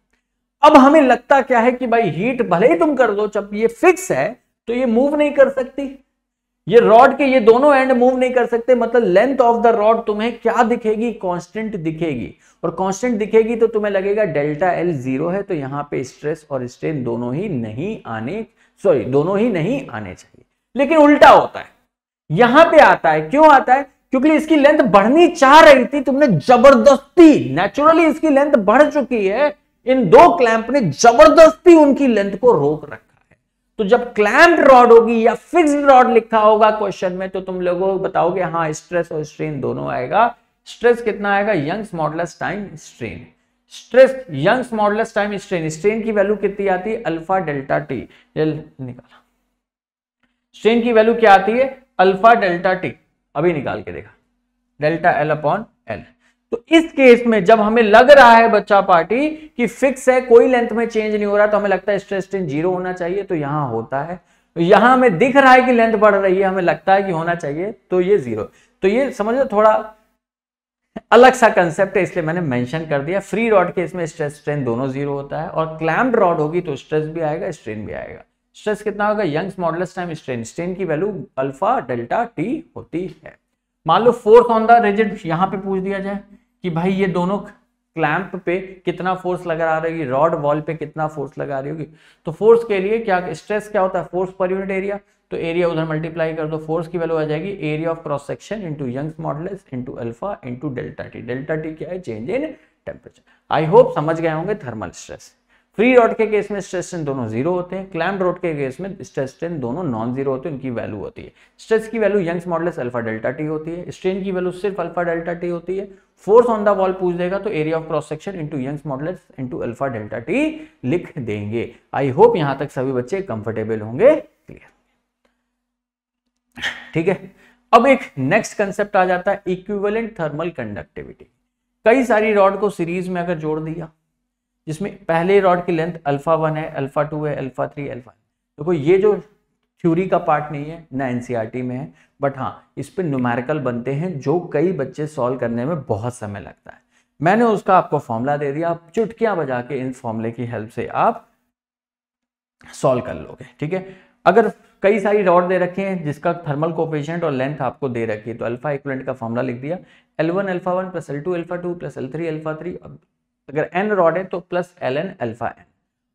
अब हमें लगता क्या है कि भाई हीट भले ही तुम कर दो जब ये फिक्स है तो ये मूव नहीं कर सकती ये रॉड के ये दोनों एंड मूव नहीं कर सकते मतलब लेंथ ऑफ द रॉड तुम्हें क्या दिखेगी कांस्टेंट दिखेगी और कांस्टेंट दिखेगी तो तुम्हें लगेगा डेल्टा एल जीरो है तो यहां पे स्ट्रेस और स्ट्रेन दोनों ही नहीं आने सॉरी दोनों ही नहीं आने चाहिए लेकिन उल्टा होता है यहां पे आता है क्यों आता है क्योंकि इसकी लेंथ बढ़नी चाह रही थी तुमने जबरदस्ती नेचुरली इसकी लेंथ बढ़ चुकी है इन दो क्लैंप ने जबरदस्ती उनकी लेंथ को रोक रखा तो जब क्लैम्प रॉड होगी या फिक्स रॉड लिखा होगा क्वेश्चन में तो तुम लोगों बताओगे हाँ स्ट्रेस और स्ट्रेन दोनों आएगा स्ट्रेस कितना आएगा Young's modulus time strain stress Young's modulus time strain strain की वैल्यू कितनी आती है अल्फा डेल्टा टी निकाला स्ट्रेन की वैल्यू क्या आती है अल्फा डेल्टा टी अभी निकाल के देखा डेल्टा एल अपॉन एल तो इस केस में जब हमें लग रहा है बच्चा पार्टी कि फिक्स है कोई लेंथ में चेंज नहीं हो रहा तो हमें लगता है स्ट्रेस स्ट्रेन जीरो होना चाहिए तो यहां होता है तो यहां हमें दिख रहा है कि लेंथ बढ़ रही है हमें लगता है कि होना चाहिए तो ये जीरो तो ये समझ लो थोड़ा अलग सा कंसेप्ट है इसलिए मैंने मेंशन कर दिया फ्री रॉड के इसमें स्ट्रेस स्ट्रेन दोनों जीरो होता है और क्लैम्ड रॉड होगी तो स्ट्रेस भी आएगा स्ट्रेन भी आएगा स्ट्रेस कितना होगा Young's model time strain strain की वैल्यू अल्फा डेल्टा टी होती है मान लो फोर्थ ऑन द रिजिट यहां पे पूछ दिया जाए कि भाई ये दोनों क्लैंप पे कितना फोर्स लगा रही है रॉड वॉल पे कितना फोर्स लगा रही होगी तो फोर्स के लिए क्या स्ट्रेस क्या होता है फोर्स पर यूनिट एरिया तो एरिया उधर मल्टीप्लाई कर दो फोर्स की वैल्यू आ जाएगी area of cross section into Young's models into alpha into delta T delta T क्या है change in temperature I hope समझ गए होंगे थर्मल स्ट्रेस फ्री रॉड के केस में स्ट्रेस स्ट्रेन दोनों जीरो होते हैं क्लैम रॉड के केस में स्ट्रेस स्ट्रेन दोनों नॉन जीरो होते हैं उनकी वैल्यू होती है स्ट्रेस की value Young's model alpha delta T होती है स्ट्रेन की वैल्यू सिर्फ अल्फा डेल्टा टी होती है फोर्स ऑन द वॉल पूछ देगा तो area of cross section into Young's model into alpha delta T लिख देंगे आई होप यहां तक सभी बच्चे कंफर्टेबल होंगे क्लियर ठीक है अब एक नेक्स्ट कंसेप्ट आ जाता है इक्विवेलेंट थर्मल कंडक्टिविटी कई सारी रॉड को सीरीज में अगर जोड़ दिया जिसमें पहले रॉड की लेंथ अल्फा वन है अल्फा टू है अल्फा थ्री अल्फा देखो ये जो थ्योरी का पार्ट नहीं है ना एनसीईआरटी e में है बट हाँ इस पर न्यूमेरिकल बनते हैं जो कई बच्चे सॉल्व करने में बहुत समय लगता है मैंने उसका आपको फॉर्मूला दे दिया आप चुटकियां बजा के इन फॉर्मूले की हेल्प से आप सॉल्व कर लोगे ठीक है अगर कई सारी रॉड दे रखे हैं जिसका थर्मल कोपेशेंट और लेंथ आपको दे रखी है तो अल्फा इक्वलेंट का फॉर्मूला लिख दिया L one alpha one plus L two alpha two plus L three alpha three अगर एन रॉड है तो plus L N alpha N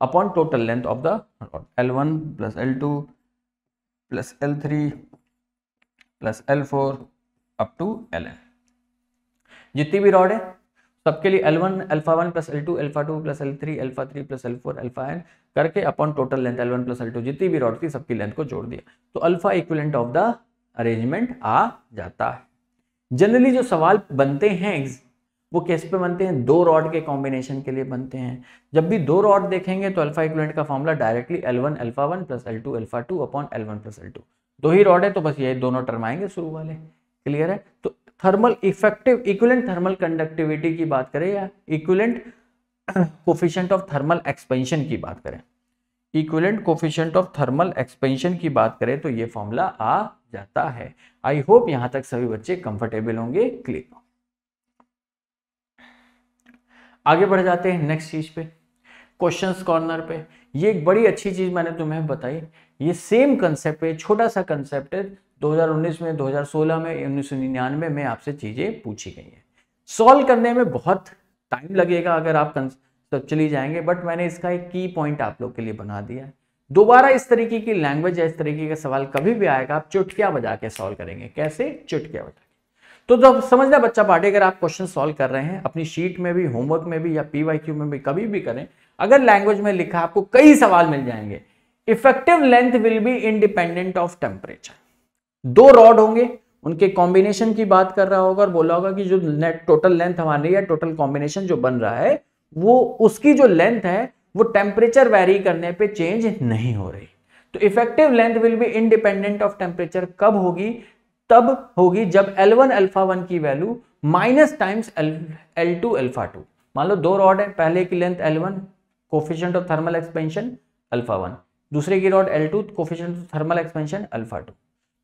upon total length of the rod L one plus L two plus L three plus L four up to L N जितनी भी rod है सबके लिए L one alpha one plus L two alpha two plus L three alpha three plus L four alpha N करके upon total length L one plus L two जितनी भी rod थी सबकी लेंथ को जोड़ दिया तो alpha equivalent of the arrangement आ जाता है जनरली जो सवाल बनते हैं वो किस पे बनते हैं दो रॉड के कॉम्बिनेशन के लिए बनते हैं जब भी दो रॉड देखेंगे तो अल्फा इक्वलेंट का formula directly L one alpha one plus L two alpha two upon L one plus L two दो ही रॉड है तो बस यही दोनों टर्म आएंगे शुरू वाले क्लियर है तो thermal effective equivalent thermal conductivity की बात करें या equivalent coefficient of thermal expansion की बात करें equivalent coefficient of thermal expansion की बात करें तो ये फॉर्मूला आ जाता है आई होप यहाँ तक सभी बच्चे कंफर्टेबल होंगे क्लिक आगे बढ़ जाते हैं नेक्स्ट चीज पे क्वेश्चन कॉर्नर पे ये एक बड़ी अच्छी चीज मैंने तुम्हें बताई ये सेम कंसेप्ट है छोटा सा कंसेप्ट है 2019 में 2016 में उन्नीस सौ निन्यानवे में आपसे चीजें पूछी गई हैं सॉल्व करने में बहुत टाइम लगेगा अगर आप तो चली जाएंगे बट मैंने इसका एक की पॉइंट आप लोग के लिए बना दिया दोबारा इस तरीके की लैंग्वेज या इस तरीके का सवाल कभी भी आएगा आप चुटकिया बजा के सॉल्व करेंगे कैसे चुटकिया बजा तो जब समझना बच्चा पार्टी अगर आप क्वेश्चन सॉल्व कर रहे हैं अपनी शीट में भी होमवर्क में भी या पीवाईक्यू में भी कभी भी करें अगर लैंग्वेज में लिखा आपको कई सवाल मिल जाएंगे effective length will be independent of temperature दो रॉड होंगे उनके कॉम्बिनेशन की बात कर रहा होगा और बोला होगा कि जो नेट टोटल लेंथ हमारी या टोटल कॉम्बिनेशन जो बन रहा है वो उसकी जो लेंथ है वो टेम्परेचर वेरी करने पे चेंज नहीं हो रही तो effective length will be independent of temperature कब होगी तब होगी जब L1 एल्फा वन की value minus times L two alpha two मान लो दो रॉड है पहले की length L1 one coefficient of thermal expansion alpha one दूसरे की rod L2 two coefficient of thermal expansion alpha two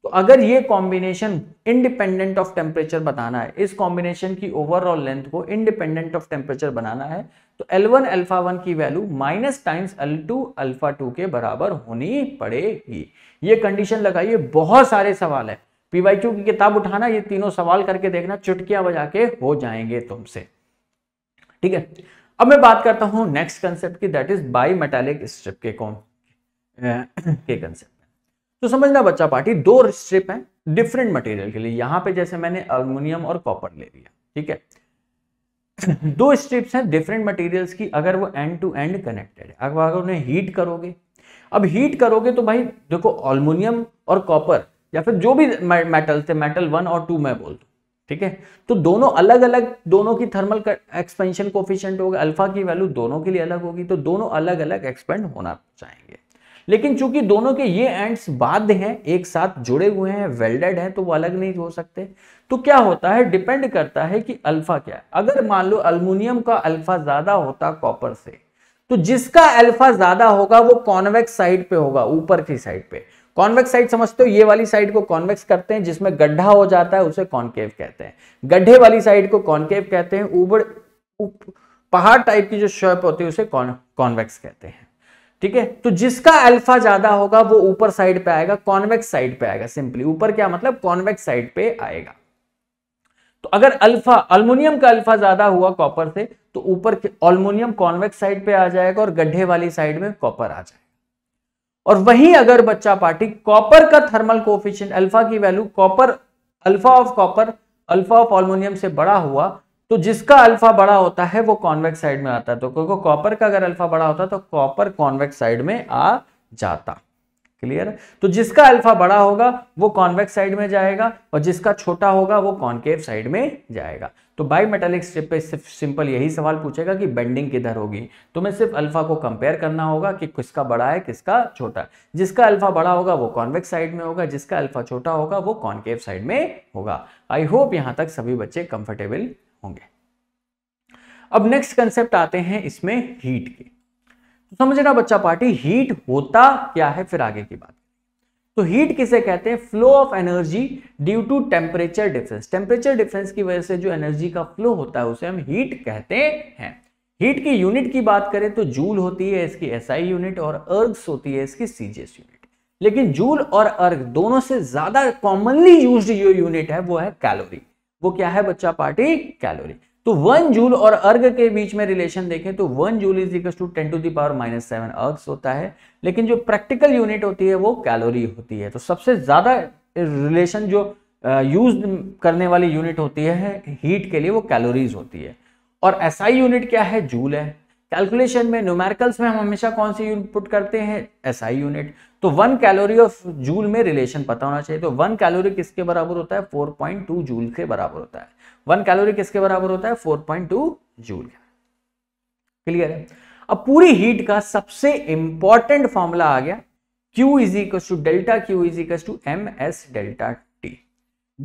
तो अगर ये कॉम्बिनेशन इंडिपेंडेंट ऑफ टेम्परेचर बताना है इस कॉम्बिनेशन की ओवरऑल लेंथ को इंडिपेंडेंट ऑफ टेम्परेचर बनाना है तो L1 अल्फा वन की value minus times L2 alpha two के बराबर होनी पड़ेगी ये कंडीशन लगाइए बहुत सारे सवाल है पीवाई की किताब उठाना ये तीनों सवाल करके देखना चुटकियां बजा के हो जाएंगे तुमसे ठीक है अब मैं बात करता हूं नेक्स्ट कंसेप्ट की that is bimetallic strip के कौन के कंसेप्ट तो समझना बच्चा पार्टी दो स्ट्रिप है डिफरेंट मटेरियल के लिए यहां पे जैसे मैंने अल्मोनियम और कॉपर ले लिया ठीक है दो स्ट्रिप्स हैं डिफरेंट मटेरियल्स की अगर वो एंड टू एंड कनेक्टेड है अगर उन्हें हीट करोगे अब हीट करोगे तो भाई देखो अल्मोनियम और कॉपर या फिर जो भी मेटल थे मेटल वन और टू मैं बोल दू ठीक है तो दोनों अलग अलग दोनों की थर्मल एक्सपेंशन कोफिशियंट होगा अल्फा की वैल्यू दोनों के लिए अलग होगी तो दोनों अलग अलग एक्सपेंड होना चाहेंगे लेकिन चूंकि दोनों के ये एंड्स बाध्य हैं एक साथ जुड़े हुए हैं वेल्डेड हैं तो वो अलग नहीं हो सकते तो क्या होता है डिपेंड करता है कि अल्फा क्या है अगर मान लो अल्मोनियम का अल्फा ज्यादा होता कॉपर से तो जिसका अल्फा ज्यादा होगा वो कॉन्वेक्स साइड पे होगा ऊपर की साइड पे कॉन्वेक्स साइड समझते हो ये वाली साइड को कॉन्वेक्स करते हैं जिसमें गड्ढा हो जाता है उसे कॉन्केव कहते हैं गड्ढे वाली साइड को कॉन्केव कहते हैं उबड़ पहाड़ टाइप की जो शेप होती है उसे कॉन्वेक्स कहते हैं ठीक है तो जिसका अल्फा ज्यादा होगा वो ऊपर साइड पे आएगा कॉन्वेक्स साइड पे आएगा सिंपली ऊपर क्या मतलब कॉन्वेक्स साइड पे आएगा तो अगर अल्फा अल्मोनियम का अल्फा ज्यादा हुआ कॉपर से तो ऊपर अल्मोनियम कॉन्वेक्स साइड पे आ जाएगा और गड्ढे वाली साइड में कॉपर आ जाएगा और वहीं अगर बच्चा पार्टी कॉपर का थर्मल कोफिशियंट अल्फा की value copper alpha of copper alpha of aluminium से बड़ा हुआ तो जिसका अल्फा बड़ा होता है वो कॉन्वेक्स साइड में आता है तो क्योंकि कॉपर का अगर अल्फा बड़ा होता तो कॉपर कॉन्वेक्स साइड में आ जाता क्लियर है तो जिसका अल्फा बड़ा होगा वो कॉन्वेक्स साइड में जाएगा और जिसका छोटा होगा वो कॉन्केव साइड में जाएगा तो बाई मेटेलिक स्ट्रिप पे सिर्फ सिंपल यही सवाल पूछेगा कि बेंडिंग किधर होगी तो मैं सिर्फ अल्फा को कंपेयर करना होगा कि किसका बड़ा है किसका छोटा है जिसका अल्फा बड़ा होगा वो कॉन्वेक्स साइड में होगा जिसका अल्फा छोटा होगा वो कॉन्केव साइड में होगा आई होप यहां तक सभी बच्चे कंफर्टेबल होंगे अब नेक्स्ट कंसेप्ट आते हैं इसमें हीट के तो समझना बच्चा पार्टी हीट होता क्या है फिर आगे की बात तो हीट किसे कहते हैं flow of energy due to temperature difference temperature difference की वजह से जो एनर्जी का फ्लो होता है उसे हम हीट कहते हैं हीट की यूनिट की बात करें तो जूल होती है इसकी एसआई यूनिट और अर्ग्स होती है इसकी सीजीएस यूनिट लेकिन जूल और अर्ग दोनों से ज्यादा कॉमनली यूज जो यूनिट है वो है कैलोरी वो क्या है बच्चा पार्टी कैलोरी तो वन जूल और अर्ग के बीच में रिलेशन देखें तो one joule is equal to ten to the power minus seven ergs होता है लेकिन जो प्रैक्टिकल यूनिट होती है वो कैलोरी होती है तो सबसे ज्यादा रिलेशन जो यूज करने वाली यूनिट होती है हीट के लिए वो कैलोरीज होती है और एसआई यूनिट क्या है जूल है कैलकुलेशन में न्यूमेरिकल्स में हम हमेशा कौन सी इनपुट करते हैं एसआई यूनिट तो वन कैलोरी ऑफ जूल में रिलेशन पता होना चाहिए तो वन कैलोरी किसके बराबर होता है फोर जूल के बराबर होता है वन कैलोरी किसके बराबर होता है four point two joule clear है अब पूरी हीट का सबसे इंपॉर्टेंट फॉर्मूला आ गया Q is equal to delta Q is equal to M S delta T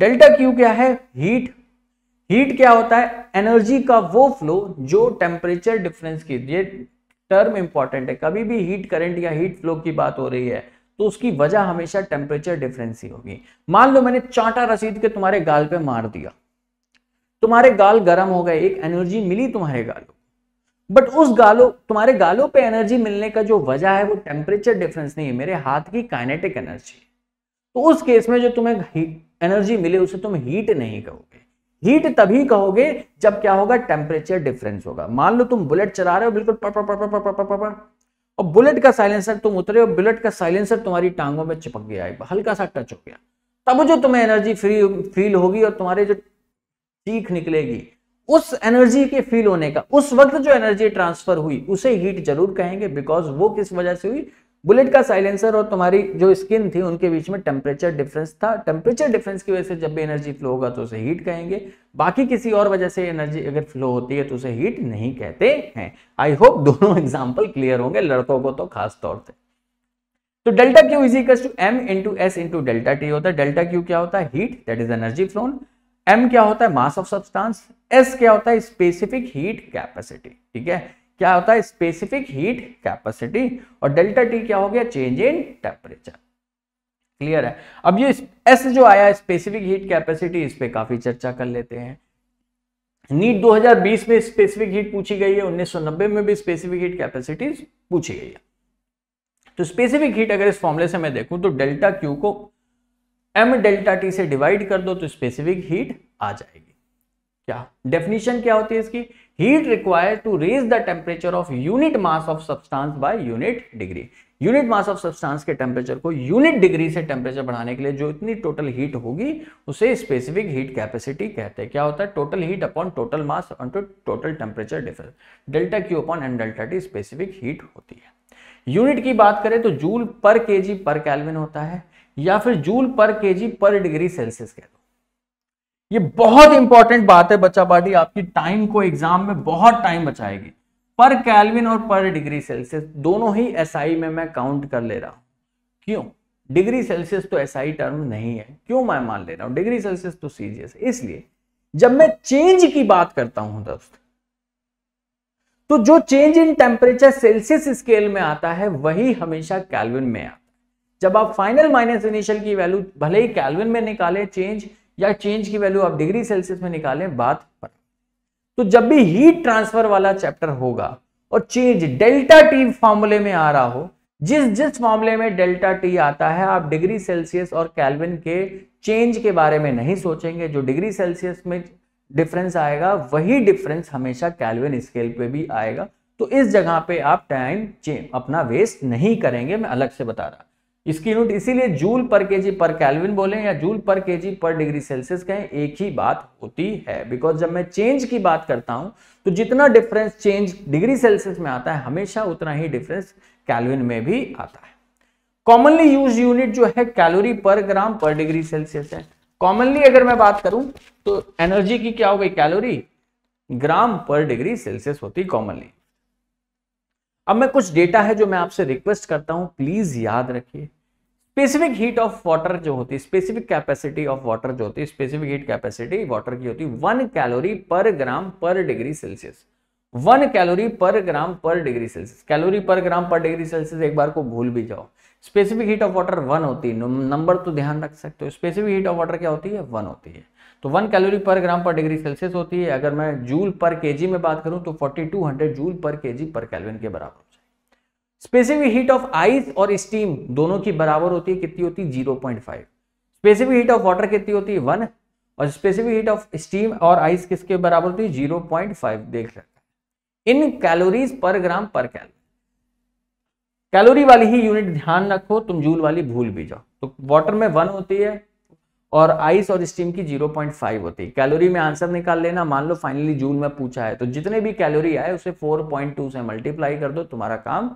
delta Q क्या है हीट हीट क्या होता है एनर्जी का वो फ्लो जो टेम्परेचर डिफरेंस की ये टर्म इंपॉर्टेंट है कभी भी हीट करंट या हीट फ्लो की बात हो रही है तो उसकी वजह हमेशा टेम्परेचर डिफरेंस ही होगी मान लो मैंने चांटा रसीद के तुम्हारे गाल पे मार दिया तुम्हारे गाल गर्म हो गए एक एनर्जी मिली तुम्हारे गालों बट उस गालों तुम्हारे गालों पे एनर्जी मिलने का जो वजह है वो टेम्परेचर डिफरेंस नहीं है मेरे हाथ की काइनेटिक एनर्जी तो उस केस में जो तुम्हें एनर्जी मिले उसे तुम हीट नहीं कहोगे हीट तभी कहोगे जब क्या होगा टेम्परेचर डिफरेंस होगा मान लो तुम बुलेट चला रहे हो बिल्कुल और बुलेट का साइलेंसर तुम उतरे हो बुलेट का साइलेंसर तुम्हारी टांगों में चिपक गया हल्का सा टच हो गया तब जो तुम्हें एनर्जी फ्री फील होगी और तुम्हारे जो चीख निकलेगी उस एनर्जी के फील होने का उस वक्त जो एनर्जी ट्रांसफर हुई उसे हीट जरूर कहेंगे बिकॉज वो किस वजह से हुई बुलेट का साइलेंसर और तुम्हारी जो स्किन थी उनके बीच में टेम्परेचर डिफरेंस था टेम्परेचर डिफरेंस की वजह से जब भी एनर्जी फ्लो होगा तो उसे हीट कहेंगे बाकी किसी और वजह से एनर्जी अगर फ्लो होती है तो उसे हीट नहीं कहते हैं आई होप दोनों एग्जाम्पल क्लियर होंगे लड़कों को तो खास तौर से तो delta Q is equal to M into S into delta T होता है डेल्टा क्यू क्या होता है heat that is energy flown M क्या होता है मास ऑफ सब्सटेंस एस क्या होता है स्पेसिफिक हीट कैपेसिटी ठीक है क्या होता है स्पेसिफिक हीट कैपेसिटी और डेल्टा टी क्या हो गया चेंज इन टेम्परेचर क्लियर है अब ये एस जो आया स्पेसिफिक हीट कैपेसिटी इस पर काफी चर्चा कर लेते हैं नीट 2020 में स्पेसिफिक हीट पूछी गई है 1990 में भी स्पेसिफिक हीट कैपेसिटी पूछी गई है तो स्पेसिफिक हीट अगर इस फॉर्मुले से मैं देखूं तो डेल्टा क्यू को एम डेल्टा टी से डिवाइड कर दो तो स्पेसिफिक हीट आ जाएगी क्या डेफिनेशन क्या होती है इसकी heat require to raise the temperature of unit mass of substance by unit degree unit mass of substance के टेम्परेचर को यूनिट डिग्री से टेम्परेचर बढ़ाने के लिए जो इतनी टोटल हीट होगी उसे स्पेसिफिक हीट कैपेसिटी कहते हैं क्या होता है total heat upon total mass total temperature difference delta Q upon and delta T specific heat होती है यूनिट की बात करें तो जूल पर केजी पर कैलविन होता है या फिर जूल पर केजी पर डिग्री सेल्सियस कह दो ये बहुत इंपॉर्टेंट बात है बच्चा बाटी आपकी टाइम को एग्जाम में बहुत टाइम बचाएगी पर कैलविन और पर डिग्री सेल्सियस दोनों ही एसआई SI में मैं काउंट कर ले रहा हूं क्यों डिग्री सेल्सियस तो एसआई SI टर्म नहीं है क्यों मैं मान ले रहा हूं डिग्री सेल्सियस तो सीजियस इसलिए जब मैं चेंज की बात करता हूं दोस्त तो जो change in temperature Celsius scale में आता है वही हमेशा कैलविन में आता है जब आप फाइनल माइनस इनिशियल की वैल्यू भले ही कैलविन में निकालें चेंज या चेंज की वैल्यू आप डिग्री सेल्सियस में निकालें बात पर तो जब भी हीट ट्रांसफर वाला चैप्टर होगा और चेंज डेल्टा टी फॉर्मूले में आ रहा हो जिस जिस मामले में डेल्टा टी आता है आप डिग्री सेल्सियस और कैलविन के चेंज के बारे में नहीं सोचेंगे जो डिग्री सेल्सियस में डिफरेंस आएगा वही डिफरेंस हमेशा कैलविन स्केल पे भी आएगा तो इस जगह पे आप टाइम अपना वेस्ट नहीं करेंगे मैं अलग से बता रहा इसकी यूनिट इसीलिए जूल पर केजी पर कैलविन बोले या जूल पर केजी पर डिग्री सेल्सियस कहें एक ही बात होती है बिकॉज जब मैं चेंज की बात करता हूं तो जितना डिफरेंस चेंज डिग्री सेल्सियस में आता है हमेशा उतना ही डिफरेंस कैलविन में भी आता है कॉमनली यूज यूनिट जो है कैलोरी पर ग्राम पर डिग्री सेल्सियस है कॉमनली अगर मैं बात करूं तो एनर्जी की क्या हो गई कैलोरी ग्राम पर डिग्री सेल्सियस होती कॉमनली अब मैं कुछ डेटा है जो मैं आपसे रिक्वेस्ट करता हूं प्लीज याद रखिए स्पेसिफिक हीट ऑफ वाटर जो होती है स्पेसिफिक कैपेसिटी ऑफ वाटर जो होती है स्पेसिफिक हीट कैपेसिटी वाटर की होती है वन कैलोरी पर ग्राम पर डिग्री सेल्सियस वन कैलोरी पर ग्राम पर डिग्री सेल्सियस कैलोरी पर ग्राम पर डिग्री सेल्सियस एक बार को भूल भी जाओ specific heat of water one होती है नंबर तो ध्यान रख सकते हो स्पेसिफिक हीट ऑफ वाटर क्या होती है वन होती है तो वन कैलोरी पर ग्राम पर डिग्री सेल्सियस होती है अगर मैं जूल पर के में बात करूं तो फोर्टी जूल पर के पर कैलोरी के बराबर स्पेसिफिक हीट ऑफ आइस और स्टीम दोनों की बराबर होती है कितनी होती है zero point five specific heat of water कितनी होती है वन और स्पेसिफिक हीट ऑफ स्टीम और आइस किसके बराबर होती है जीरो पॉइंट फाइव देख सकते है इन कैलोरीज पर ग्राम पर कैलोरी कैलोरी वाली ही यूनिट ध्यान रखो तुम जूल वाली भूल भी जाओ तो वाटर में वन होती है और आइस और स्टीम की 0.5 होती है कैलोरी में आंसर निकाल लेना मान लो फाइनली जूल में पूछा है तो जितने भी कैलोरी आए उसे 4.2 से मल्टीप्लाई कर दो तुम्हारा काम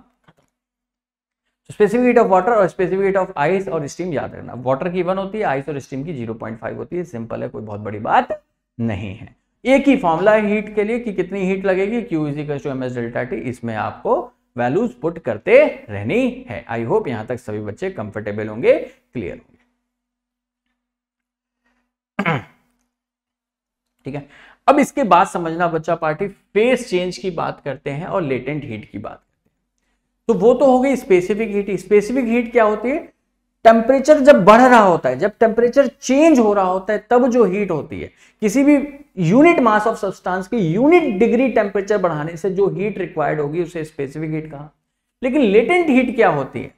स्पेसिफिक हीट ऑफ वाटर और स्पेसिफिक हीट ऑफ आइस और स्टीम याद रखना वाटर की वन होती है आइस और स्टीम की 0.5 होती है सिंपल है कोई बहुत बड़ी बात नहीं है एक ही फॉर्मूला है हीट के लिए कि कितनी हीट लगेगी Q is equal to M S delta T इसमें आपको वैल्यूज पुट करते रहनी है आई होप यहां तक सभी बच्चे कंफर्टेबल होंगे क्लियर होंगे ठीक है अब इसके बाद समझना बच्चा पार्टी फेस चेंज की बात करते हैं और लेटेंट हीट की बात तो वो तो हो गई स्पेसिफिक हीट स्पेसिफिक हीट क्या होती है टेम्परेचर जब बढ़ रहा होता है जब टेम्परेचर चेंज हो रहा होता है तब जो हीट होती है किसी भी यूनिट मास ऑफ सब्सटेंस की यूनिट डिग्री टेम्परेचर बढ़ाने से जो हीट रिक्वायर्ड होगी उसे स्पेसिफिक हीट कहा लेकिन लेटेंट हीट क्या होती है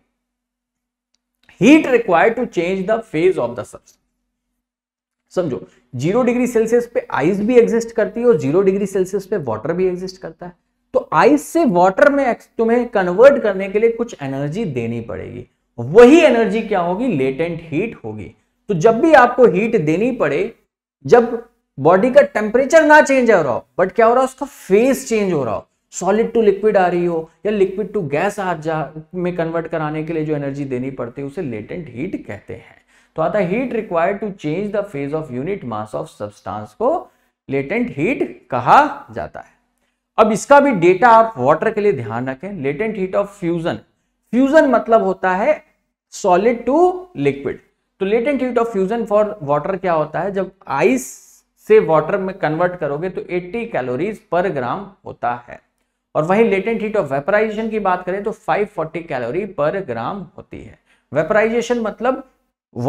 heat required to change the phase of the substance समझो जीरो डिग्री सेल्सियस पे आइस भी एग्जिस्ट करती है और जीरो डिग्री सेल्सियस पे वाटर भी एग्जिस्ट करता है तो आइस से वाटर में तुम्हें कन्वर्ट करने के लिए कुछ एनर्जी देनी पड़ेगी वही एनर्जी क्या होगी लेटेंट हीट होगी तो जब भी आपको हीट देनी पड़े जब बॉडी का टेम्परेचर ना चेंज हो रहा हो बट क्या हो रहा है उसका फेस चेंज हो रहा हो सॉलिड टू लिक्विड आ रही हो या लिक्विड टू गैस आ जा में कन्वर्ट कराने के लिए जो एनर्जी देनी पड़ती है उसे लेटेंट हीट कहते हैं तो आता है heat required to change the phase of unit mass of substance को लेटेंट हीट कहा जाता है अब इसका भी डेटा आप वाटर के लिए ध्यान रखें latent heat of fusion fusion मतलब होता है सॉलिड टू लिक्विड तो latent heat of fusion for water क्या होता है जब आइस से वाटर में कन्वर्ट करोगे तो 80 कैलोरीज पर ग्राम होता है और वही लेटेंट हीट ऑफ वेपराइजेशन की बात करें तो 540 कैलोरी पर ग्राम होती है वेपराइजेशन मतलब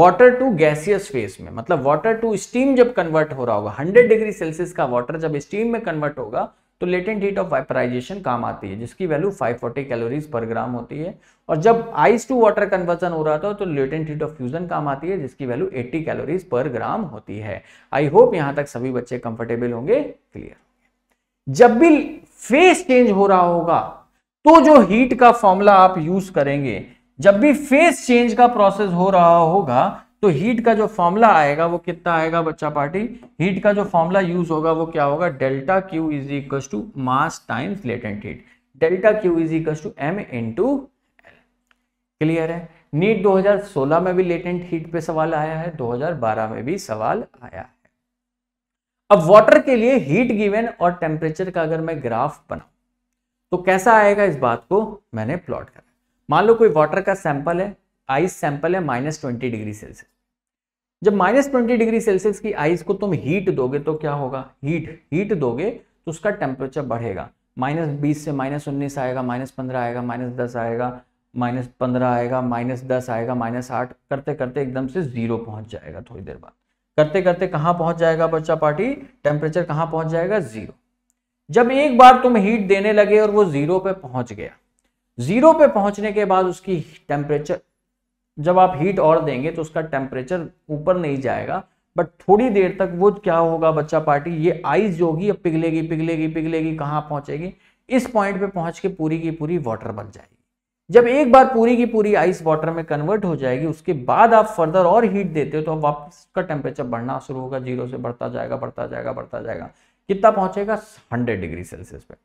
वाटर टू गैसियस फेस में मतलब वाटर टू स्टीम जब कन्वर्ट हो रहा होगा 100 डिग्री सेल्सियस का वाटर जब स्टीम में कन्वर्ट होगा तो लेटेंट हीट ऑफ वाइपराइजेशन काम आती है जिसकी वैल्यू 540 कैलोरीज पर ग्राम होती है और जब आइस टू वाटर कन्वर्जन हो रहा था तो लेटेंट हीट ऑफ फ्यूजन काम आती है जिसकी वैल्यू 80 कैलोरीज पर ग्राम होती है आई होप यहां तक सभी बच्चे कंफर्टेबल होंगे क्लियर जब भी फेस चेंज हो रहा होगा तो जो हीट का फॉर्मूला आप यूज करेंगे जब भी फेस चेंज का प्रोसेस हो रहा होगा तो हीट का जो फॉर्मूला आएगा वो कितना आएगा बच्चा पार्टी हीट का जो फॉर्मूला यूज होगा वो क्या होगा delta Q is equal to mass times latent heat delta Q is equal to M in L clear है नीट 2016 में भी लेटेंट हीट पे सवाल आया है 2012 में भी सवाल आया है अब वाटर के लिए हीट गिवेन और टेम्परेचर का अगर मैं ग्राफ बनाऊ तो कैसा आएगा इस बात को मैंने प्लॉट करा मान लो कोई वाटर का सैंपल है आइस सैंपल है माइनस ट्वेंटी डिग्री सेल्सियस जब माइनस ट्वेंटी डिग्री सेल्सियस की आइस को तुम हीट दोगे तो क्या होगा हीट हीट दोगे तो उसका टेम्परेचर बढ़ेगा माइनस बीस से माइनस उन्नीस आएगा माइनस पंद्रह आएगा माइनस दस आएगा माइनस पंद्रह आएगा माइनस दस आएगा माइनस आठ करते करते एकदम से जीरो पहुंच जाएगा थोड़ी देर बाद करते करते कहाँ पहुंच जाएगा बच्चा पार्टी टेम्परेचर कहाँ पहुंच जाएगा जीरो जब एक बार तुम हीट देने लगे और वो जीरो पे पहुंच गया जीरो पे पहुंचने के बाद उसकी टेम्परेचर जब आप हीट और देंगे तो उसका टेम्परेचर ऊपर नहीं जाएगा बट थोड़ी देर तक वो क्या होगा बच्चा पार्टी ये आइस जो होगी अब पिघलेगी पिघलेगी पिघलेगी कहाँ पहुंचेगी इस पॉइंट पे पहुंच के पूरी की पूरी वाटर बन जाएगी जब एक बार पूरी की पूरी आइस वाटर में कन्वर्ट हो जाएगी उसके बाद आप फर्दर और हीट देते हो तो वापस का टेम्परेचर बढ़ना शुरू होगा जीरो से बढ़ता जाएगा बढ़ता जाएगा बढ़ता जाएगा कितना पहुंचेगा हंड्रेड डिग्री सेल्सियस पे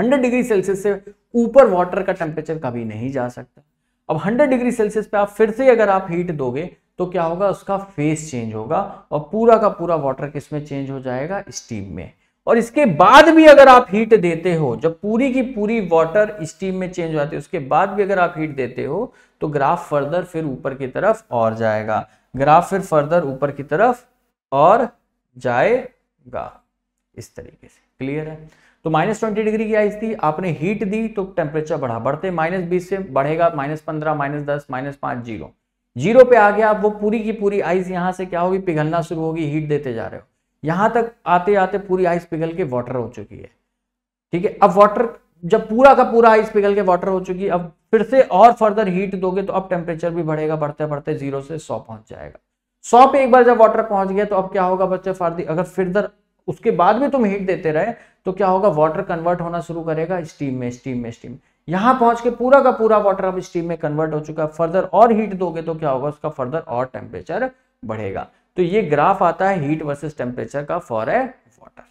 हंड्रेड डिग्री सेल्सियस से ऊपर वाटर का टेम्परेचर कभी नहीं जा सकता अब 100 डिग्री सेल्सियस पे आप फिर से अगर आप हीट दोगे तो क्या होगा उसका फेस चेंज होगा और पूरा का पूरा वाटर किस में चेंज हो जाएगा स्टीम में और इसके बाद भी अगर आप हीट देते हो जब पूरी की पूरी वाटर स्टीम में चेंज हो जाती है उसके बाद भी अगर आप हीट देते हो तो ग्राफ फर्दर फिर ऊपर की तरफ और जाएगा ग्राफ फिर फर्दर ऊपर की तरफ और जाएगा इस तरीके से क्लियर है तो माइनस ट्वेंटी डिग्री की आइस थी आपने हीट दी तो टेम्परेचर बढ़ा बढ़ते माइनस बीस से बढ़ेगा माइनस पंद्रह माइनस दस माइनस पांच जीरो जीरो पे आ गया आप वो पूरी की पूरी आइस यहां से क्या होगी पिघलना शुरू होगी हीट देते जा रहे हो यहां तक आते आते पूरी आइस पिघल के वाटर हो चुकी है ठीक है अब वाटर जब पूरा का पूरा आइस पिघल के वाटर हो चुकी है अब फिर से और फर्दर हीट दोगे तो अब टेम्परेचर भी बढ़ेगा बढ़ते बढ़ते जीरो से सौ पहुंच जाएगा सौ पे एक बार जब वाटर पहुंच गया तो अब क्या होगा बच्चे फर्दी अगर फिर उसके बाद भी तुम हीट देते रहे तो क्या होगा वाटर कन्वर्ट होना शुरू करेगा स्टीम में स्टीम में स्टीम यहां पहुंच के पूरा का पूरा वाटर अब स्टीम में कन्वर्ट हो चुका है फर्दर और हीट दोगे तो क्या होगा उसका फर्दर और टेम्परेचर बढ़ेगा तो ये ग्राफ आता है हीट वर्सेस टेम्परेचर का फॉर ए वाटर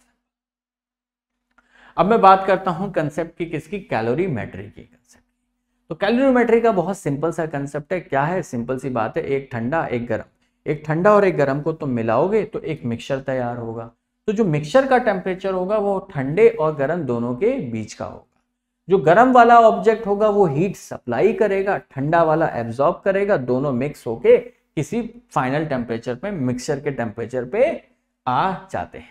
अब मैं बात करता हूं कंसेप्ट की किसकी कैलोरी मैट्री की कंसेप्ट तो मैट्री का बहुत सिंपल सा कंसेप्ट है क्या है सिंपल सी बात है एक ठंडा एक गर्म एक ठंडा और एक गर्म को तुम मिलाओगे तो एक मिक्सचर तैयार होगा तो जो मिक्सचर का टेम्परेचर होगा वो ठंडे और गर्म दोनों के बीच का होगा जो गर्म वाला ऑब्जेक्ट होगा वो हीट सप्लाई करेगा ठंडा वाला एब्जॉर्ब करेगा दोनों मिक्स होके किसी फाइनल टेम्परेचर पे मिक्सचर के टेम्परेचर पे आ जाते हैं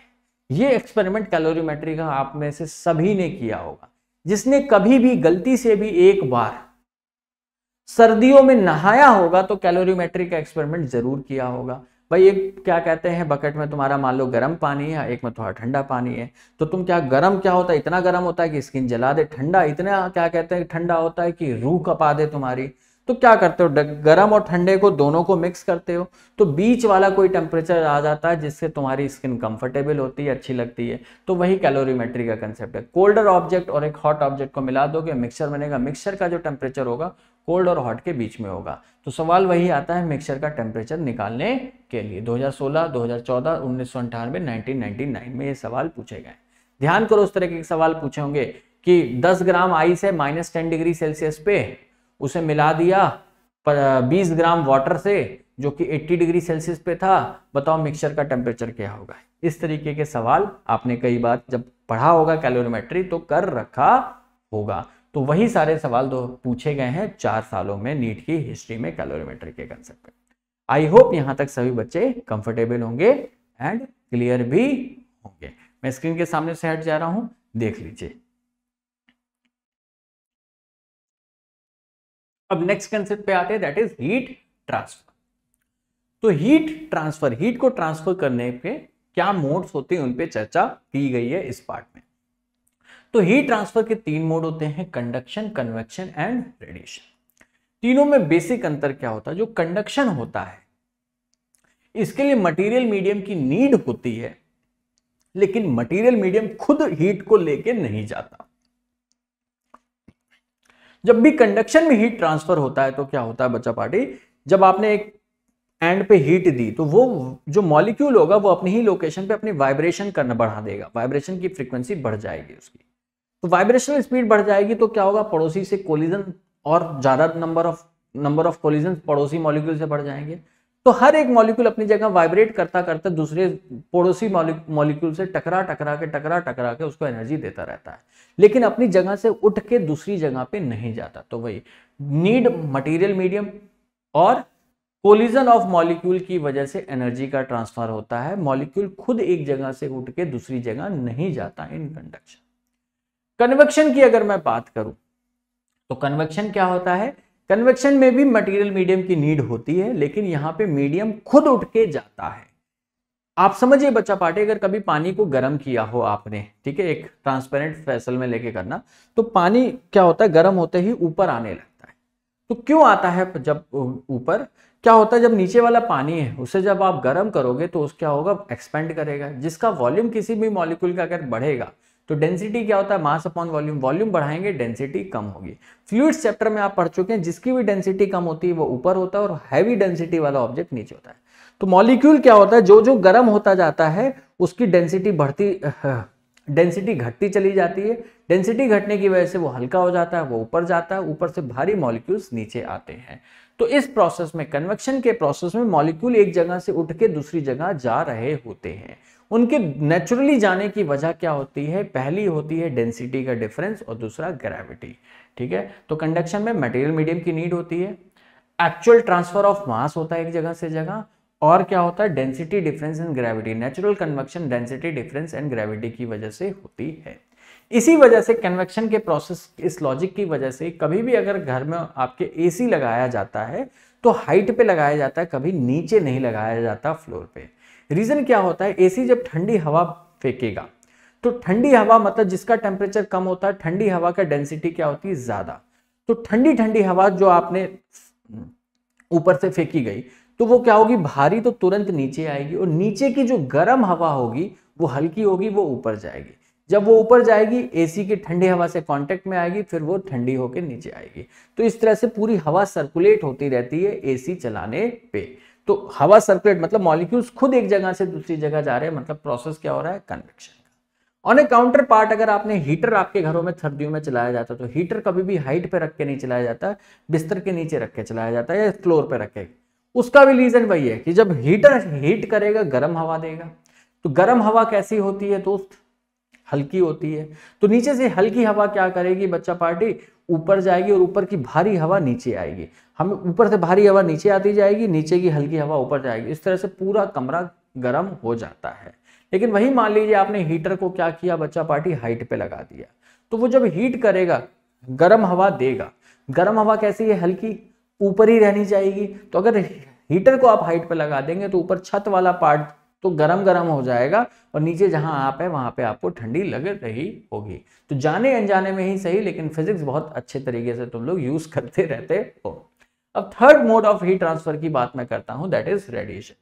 ये एक्सपेरिमेंट कैलोरीमेट्री का आप में से सभी ने किया होगा जिसने कभी भी गलती से भी एक बार सर्दियों में नहाया होगा तो कैलोरीमेट्री का एक्सपेरिमेंट जरूर किया होगा भाई एक क्या कहते हैं बकेट में तुम्हारा मान लो गर्म पानी है एक में थोड़ा ठंडा पानी है तो तुम क्या गर्म क्या होता है इतना गर्म होता है कि स्किन जला दे ठंडा इतना क्या कहते हैं ठंडा होता है कि रूह कपा दे तुम्हारी तो क्या करते हो गर्म और ठंडे को दोनों को मिक्स करते हो तो बीच वाला कोई टेम्परेचर आ जाता है जिससे तुम्हारी स्किन कंफर्टेबल होती है अच्छी लगती है तो वही कैलोरीमेट्री का कंसेप्ट है कोल्डर ऑब्जेक्ट और एक हॉट ऑब्जेक्ट को मिला दोगे मिक्सर बनेगा मिक्सर का जो टेम्परेचर होगा कोल्ड और हॉट के बीच में होगा तो सवाल वही आता है मिक्सर का टेम्परेचर निकालने के लिए 2016, 2014, सोलह दो हजार में ये सवाल पूछे गए ध्यान करो उस तरह के सवाल पूछे होंगे कि 10 ग्राम आइस है माइनस टेन डिग्री सेल्सियस पे उसे मिला दिया पर बीस ग्राम वाटर से जो कि 80 डिग्री सेल्सियस पे था बताओ मिक्सचर का टेम्परेचर क्या होगा इस तरीके के सवाल आपने कई बार जब पढ़ा होगा कैलोरीमेट्री तो कर रखा होगा तो वही सारे सवाल दो पूछे गए हैं चार सालों में नीट की हिस्ट्री में कैलोरीमेट्री के कंसेप्ट आई होप यहां तक सभी बच्चे कंफर्टेबल होंगे एंड क्लियर भी होंगे मैं स्क्रीन के सामने से हट जा रहा हूं देख लीजिए अब नेक्स्ट कंसेप्ट पे आते हैं दैट इज हीट ट्रांसफर तो हीट ट्रांसफर हीट को ट्रांसफर करने के क्या मोड्स होते हैं उन पर चर्चा की गई है इस पार्ट में तो हीट ट्रांसफर के तीन मोड होते हैं कंडक्शन कन्वेक्शन एंड रेडिएशन तीनों में बेसिक अंतर क्या होता है जो कंडक्शन होता है इसके लिए मटेरियल मीडियम की नीड होती है लेकिन मटेरियल मीडियम खुद हीट को लेके नहीं जाता जब भी कंडक्शन में हीट ट्रांसफर होता है तो क्या होता है बच्चा पार्टी जब आपने एक एंड पे हीट दी तो वो जो मॉलिक्यूल होगा वो अपनी ही लोकेशन पे अपनी वाइब्रेशन करना बढ़ा देगा वाइब्रेशन की फ्रीक्वेंसी बढ़ जाएगी उसकी तो वाइब्रेशनल स्पीड बढ़ जाएगी तो क्या होगा पड़ोसी से कोलिजन और ज़्यादा number of number of collision पड़ोसी मॉलिक्यूल से बढ़ जाएंगे तो हर एक मॉलिक्यूल अपनी जगह वाइब्रेट करता करता दूसरे पड़ोसी मॉलिक्यूल से टकरा टकरा के टकरा टकरा के उसको एनर्जी देता रहता है लेकिन अपनी जगह से उठ के दूसरी जगह पे नहीं जाता तो वही नीड मटेरियल मीडियम और कोलिजन ऑफ मॉलिक्यूल की वजह से एनर्जी का ट्रांसफर होता है मॉलिक्यूल खुद एक जगह से उठ के दूसरी जगह नहीं जाता इन कंडक्शन कन्वेक्शन की अगर मैं बात करूं तो कन्वेक्शन क्या होता है कन्वेक्शन में भी मटेरियल मीडियम की नीड होती है लेकिन यहाँ पे मीडियम खुद उठ के जाता है आप समझिए बच्चा पार्टी अगर कभी पानी को गर्म किया हो आपने ठीक है एक ट्रांसपेरेंट फैसल में लेके करना तो पानी क्या होता है गर्म होते ही ऊपर आने लगता है तो क्यों आता है जब ऊपर क्या होता है जब नीचे वाला पानी है उसे जब आप गर्म करोगे तो उस क्या होगा एक्सपेंड करेगा जिसका वॉल्यूम किसी भी मॉलिक्यूल का अगर बढ़ेगा तो डेंसिटी क्या होता है मास अपॉन वॉल्यूम वॉल्यूम बढ़ाएंगे डेंसिटी कम होगी फ्लूड्स चैप्टर में आप पढ़ चुके हैं जिसकी भी डेंसिटी कम होती है वो ऊपर होता है और हैवी डेंसिटी वाला ऑब्जेक्ट नीचे होता है तो मॉलिक्यूल क्या होता है जो जो गर्म होता जाता है उसकी डेंसिटी बढ़ती डेंसिटी घटती चली जाती है डेंसिटी घटने की वजह से वो हल्का हो जाता है वो ऊपर जाता है ऊपर से भारी मॉलिक्यूल्स नीचे आते हैं तो इस प्रोसेस में कन्वेक्शन के प्रोसेस में मॉलिक्यूल एक जगह से उठ के दूसरी जगह जा रहे होते हैं उनके नेचुरली जाने की वजह क्या होती है पहली होती है डेंसिटी का डिफरेंस और दूसरा ग्रेविटी ठीक है तो कंडक्शन में मटेरियल मीडियम की नीड होती है एक्चुअल ट्रांसफर ऑफ मास होता है एक जगह से जगह और क्या होता है density difference and gravity natural convection density difference and gravity की वजह से होती है इसी वजह से कन्वेक्शन के प्रोसेस इस लॉजिक की वजह से कभी भी अगर घर में आपके एसी लगाया जाता है तो हाइट पे लगाया जाता है कभी नीचे नहीं लगाया जाता फ्लोर पे रीजन क्या होता है एसी जब ठंडी हवा फेंकेगा तो ठंडी हवा मतलब जिसका टेम्परेचर कम होता है ठंडी हवा का डेंसिटी क्या होती है ज्यादा तो ठंडी ठंडी हवा जो आपने ऊपर से फेंकी गई तो वो क्या होगी भारी तो तुरंत नीचे आएगी और नीचे की जो गर्म हवा होगी वो हल्की होगी वो ऊपर जाएगी जब वो ऊपर जाएगी एसी की ठंडी हवा से कांटेक्ट में आएगी फिर वो ठंडी होकर नीचे आएगी तो इस तरह से पूरी हवा सर्कुलेट होती रहती है एसी चलाने पे तो हवा सर्कुलेट मतलब मॉलिक्यूल्स खुद एक जगह से दूसरी जगह जा रहे हैं मतलब प्रोसेस क्या हो रहा है कन्वेक्शन का ऑन ए काउंटर पार्ट अगर आपने हीटर आपके घरों में सर्दियों में चलाया जाता तो हीटर कभी भी हाइट पर रख के नहीं चलाया जाता बिस्तर के नीचे रख के चलाया जाता है या फ्लोर पर रखे उसका भी रीजन वही है कि जब हीटर हीट करेगा गर्म हवा देगा तो गर्म हवा कैसी होती है दोस्त हल्की होती है तो नीचे से हल्की हवा क्या करेगी बच्चा पार्टी ऊपर जाएगी और ऊपर की भारी हवा नीचे आएगी हमें ऊपर से भारी हवा नीचे आती जाएगी नीचे की हल्की हवा ऊपर जाएगी इस तरह से पूरा कमरा गर्म हो जाता है लेकिन वही मान लीजिए आपने हीटर को क्या किया बच्चा पार्टी हाइट पे लगा दिया तो वो जब हीट करेगा गर्म हवा देगा गर्म हवा कैसी है हल्की ऊपर ही रहनी चाहिए तो अगर हीटर को आप हाइट पे लगा देंगे तो ऊपर छत वाला पार्ट तो गरम गरम हो जाएगा और नीचे जहां आप है वहां पे आपको ठंडी लग रही होगी तो जाने अनजाने में ही सही लेकिन फिजिक्स बहुत अच्छे तरीके से तुम लोग यूज करते रहते हो अब third mode of heat transfer की बात मैं करता हूं दैट इज रेडिएशन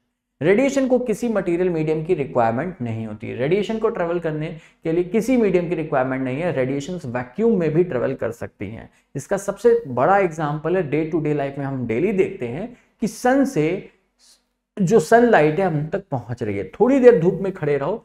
रेडिएशन को किसी मटेरियल मीडियम की रिक्वायरमेंट नहीं होती रेडिएशन को ट्रेवल करने के लिए किसी मीडियम की रिक्वायरमेंट नहीं है रेडिएशन वैक्यूम में भी ट्रेवल कर सकती हैं इसका सबसे बड़ा एग्जाम्पल है डे टू डे लाइफ में हम डेली देखते हैं कि सन से जो सनलाइट है हम तक पहुंच रही है थोड़ी देर धूप में खड़े रहो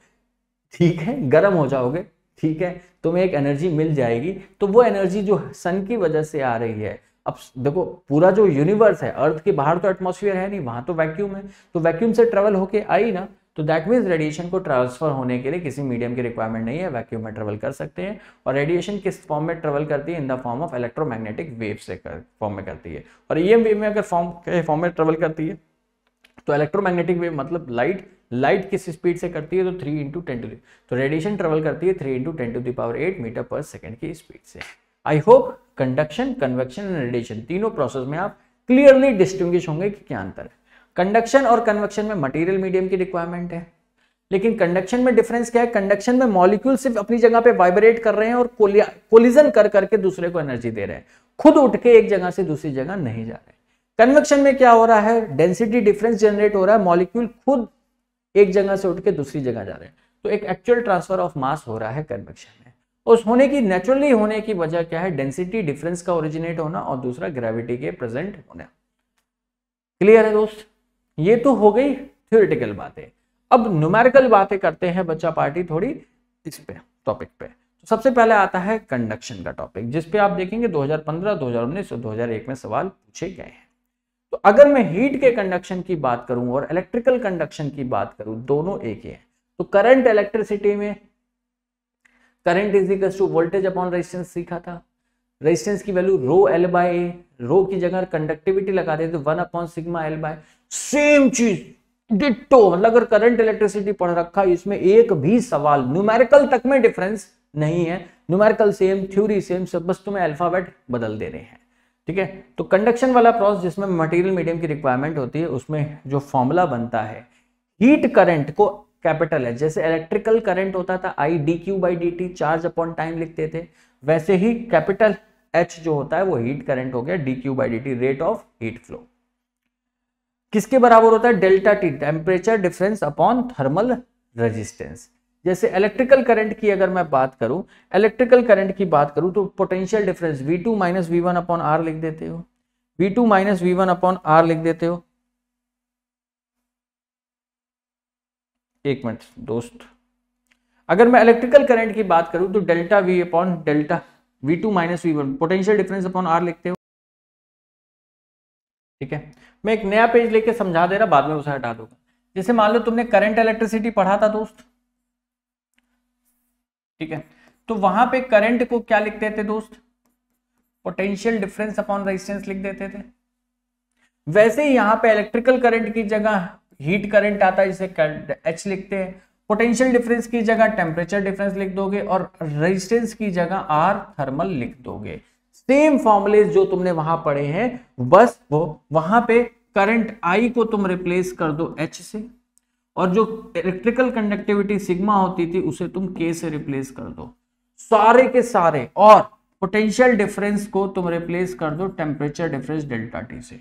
ठीक है गर्म हो जाओगे ठीक है तुम्हें एक एनर्जी मिल जाएगी तो वो एनर्जी जो सन की वजह से आ रही है अब देखो पूरा जो यूनिवर्स है अर्थ के बाहर तो एटमोसफियर है नहीं वहां तो वैक्यूम है तो वैक्यूम से ट्रेवल होके आई ना तो दैट मीन्स रेडिएशन को ट्रांसफर होने के लिए किसी मीडियम की रिक्वायरमेंट नहीं है वैक्यूम में ट्रेवल कर सकते हैं और रेडिएशन किस फॉर्म में ट्रेवल करती है in the form of electromagnetic wave से फॉर्म में करती है और ई वेव में अगर फॉर्म फॉर्म में ट्रेवल करती है तो इलेक्ट्रोमैग्नेटिक वेव मतलब लाइट लाइट किस स्पीड से करती है तो थ्री इंटू टेन टू तो रेडिएशन ट्रेवल करती है three into ten to the power eight meter per second की स्पीड से I hope conduction convection and radiation तीनों प्रोसेस में आप क्लियरली डिस्टिंग्विश होंगे कि क्या अंतर है कंडक्शन और कन्वेक्शन में मटेरियल मीडियम की रिक्वायरमेंट है लेकिन कंडक्शन में डिफरेंस क्या है कंडक्शन में मॉलिक्यूल सिर्फ अपनी जगह पे वाइब्रेट कर रहे हैं और कोलिजन कर करके दूसरे को एनर्जी दे रहे हैं खुद उठ के एक जगह से दूसरी जगह नहीं जा रहे कन्वेक्शन में क्या हो रहा है डेंसिटी डिफरेंस जनरेट हो रहा है मॉलिक्यूल खुद एक जगह से उठ के दूसरी जगह जा रहे हैं तो एक एक्चुअल ट्रांसफर ऑफ मास हो रहा है कन्वेक्शन में उस होने की नेचुरली होने की वजह क्या है डेंसिटी डिफरेंस का ओरिजिनेट होना और दूसरा ग्रेविटी के प्रेजेंट होना क्लियर है दोस्त ये तो हो गई थ्योरिटिकल बातें अब न्यूमेरिकल बातें करते हैं बच्चा पार्टी थोड़ी इस पे टॉपिक पे तो सबसे पहले आता है कंडक्शन का टॉपिक जिसपे आप देखेंगे 2015, 2019 और 2001 में सवाल पूछे गए हैं तो अगर मैं हीट के कंडक्शन की बात करूं और इलेक्ट्रिकल कंडक्शन की बात करूं दोनों एक ही है तो करंट इलेक्ट्रिसिटी में current is equal to voltage upon resistance सीखा था रेजिस्टेंस की value rho L by A rho की जगह कंडक्टिविटी लगा देते one upon sigma L by same चीज डिटो मतलब अगर करंट इलेक्ट्रिसिटी पढ़ रखा है इसमें एक भी सवाल न्यूमेरिकल तक में डिफरेंस नहीं है न्यूमेरिकल सेम थ्योरी सेम सब बस तुम्हें अल्फाबेट बदल दे रहे हैं ठीक है तो कंडक्शन वाला प्रोसेस जिसमें मटेरियल मीडियम की रिक्वायरमेंट होती है उसमें जो फॉर्मूला बनता है हीट करंट को कैपिटल है जैसे इलेक्ट्रिकल करंट होता था I D Q by D T charge upon time लिखते थे वैसे ही कैपिटल एच जो होता है वो हीट करंट हो गया D Q by D T rate of heat flow किसके बराबर होता है delta T temperature difference upon thermal resistance जैसे इलेक्ट्रिकल करंट की अगर मैं बात करूं इलेक्ट्रिकल करंट की बात करूं तो potential difference V2 two minus V upon R लिख देते हो V2 two minus V upon R लिख देते हो एक मिनट दोस्त अगर मैं इलेक्ट्रिकल करंट की बात करूं तो delta V upon delta V two minus V one potential difference upon R लिखते हो ठीक है मैं एक नया पेज लेके समझा दे रहा बाद में उसे हटा दूंगा जैसे मान लो तुमने करंट इलेक्ट्रिसिटी पढ़ा था दोस्त ठीक है तो वहां पे करंट को क्या लिखते थे दोस्त पोटेंशियल डिफरेंस अपॉन रेजिस्टेंस लिख देते थे वैसे ही यहां पे इलेक्ट्रिकल करंट की जगह हीट करंट आता है जिसे एच लिखते हैं पोटेंशियल डिफरेंस की जगह टेम्परेचर डिफरेंस लिख दोगे और रेजिस्टेंस की जगह आर थर्मल लिख दोगे सेम फॉर्मुले जो तुमने वहां पढ़े हैं बस वो वहां पे करंट आई को तुम रिप्लेस कर दो एच से और जो इलेक्ट्रिकल कंडक्टिविटी सिग्मा होती थी उसे तुम के से रिप्लेस कर दो सारे के सारे और पोटेंशियल डिफरेंस को तुम रिप्लेस कर दो टेम्परेचर डिफरेंस डेल्टा टी से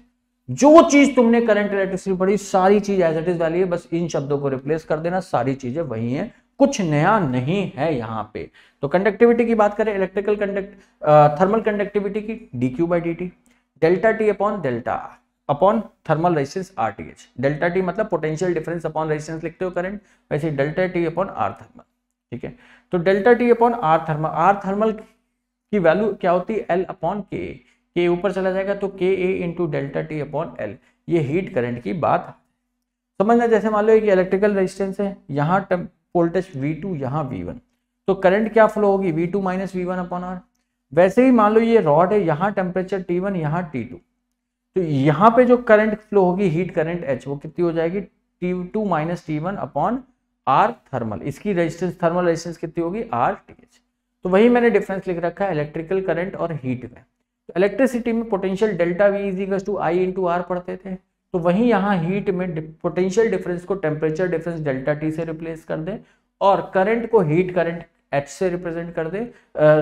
जो चीज तुमने करंट इलेक्ट्रिसिटी पढ़ी सारी चीज एज इट इज वाली है बस इन शब्दों को रिप्लेस कर देना सारी चीजें वही है कुछ नया नहीं है यहां पे तो कंडक्टिविटी की बात करें इलेक्ट्रिकल कंडक्ट थर्मल कंडक्टिविटी की D Q by D T delta T upon delta R upon thermal resistance R T H delta T मतलब पोटेंशियल डिफरेंस अपॉन रेजिस्टेंस लिखते हो करंट वैसे delta T upon R thermal ठीक है तो delta T upon R thermal R thermal की value क्या होती है एल अपॉन के के ऊपर चला जाएगा तो K A into delta T upon L ये हीट करंट की बात समझना जैसे मान लो एक इलेक्ट्रिकल रेजिस्टेंस है यहाँ वोल्टेज वी टू यहाँ वी वन तो करंट क्या फ्लो होगी V two minus V one upon R वैसे ही मान लो ये रॉड है यहाँ टेम्परेचर टी वन यहाँ टी टू तो यहां पे जो करंट फ्लो होगी हीट करंट एच वो कितनी हो जाएगी T two minus T one upon R thermal इसकी रेजिस्टेंस थर्मल रेजिस्टेंस कितनी होगी आर टी एच तो वही मैंने डिफरेंस लिख रखा है इलेक्ट्रिकल करंट और हीट में तो इलेक्ट्रिसिटी में potential delta V is equal to I into R पढ़ते थे तो वहीं यहाँ हीट में पोटेंशियल डिफरेंस को टेम्परेचर डिफरेंस डेल्टा टी से रिप्लेस कर दें और करंट को हीट करंट एच से रिप्रेजेंट कर दे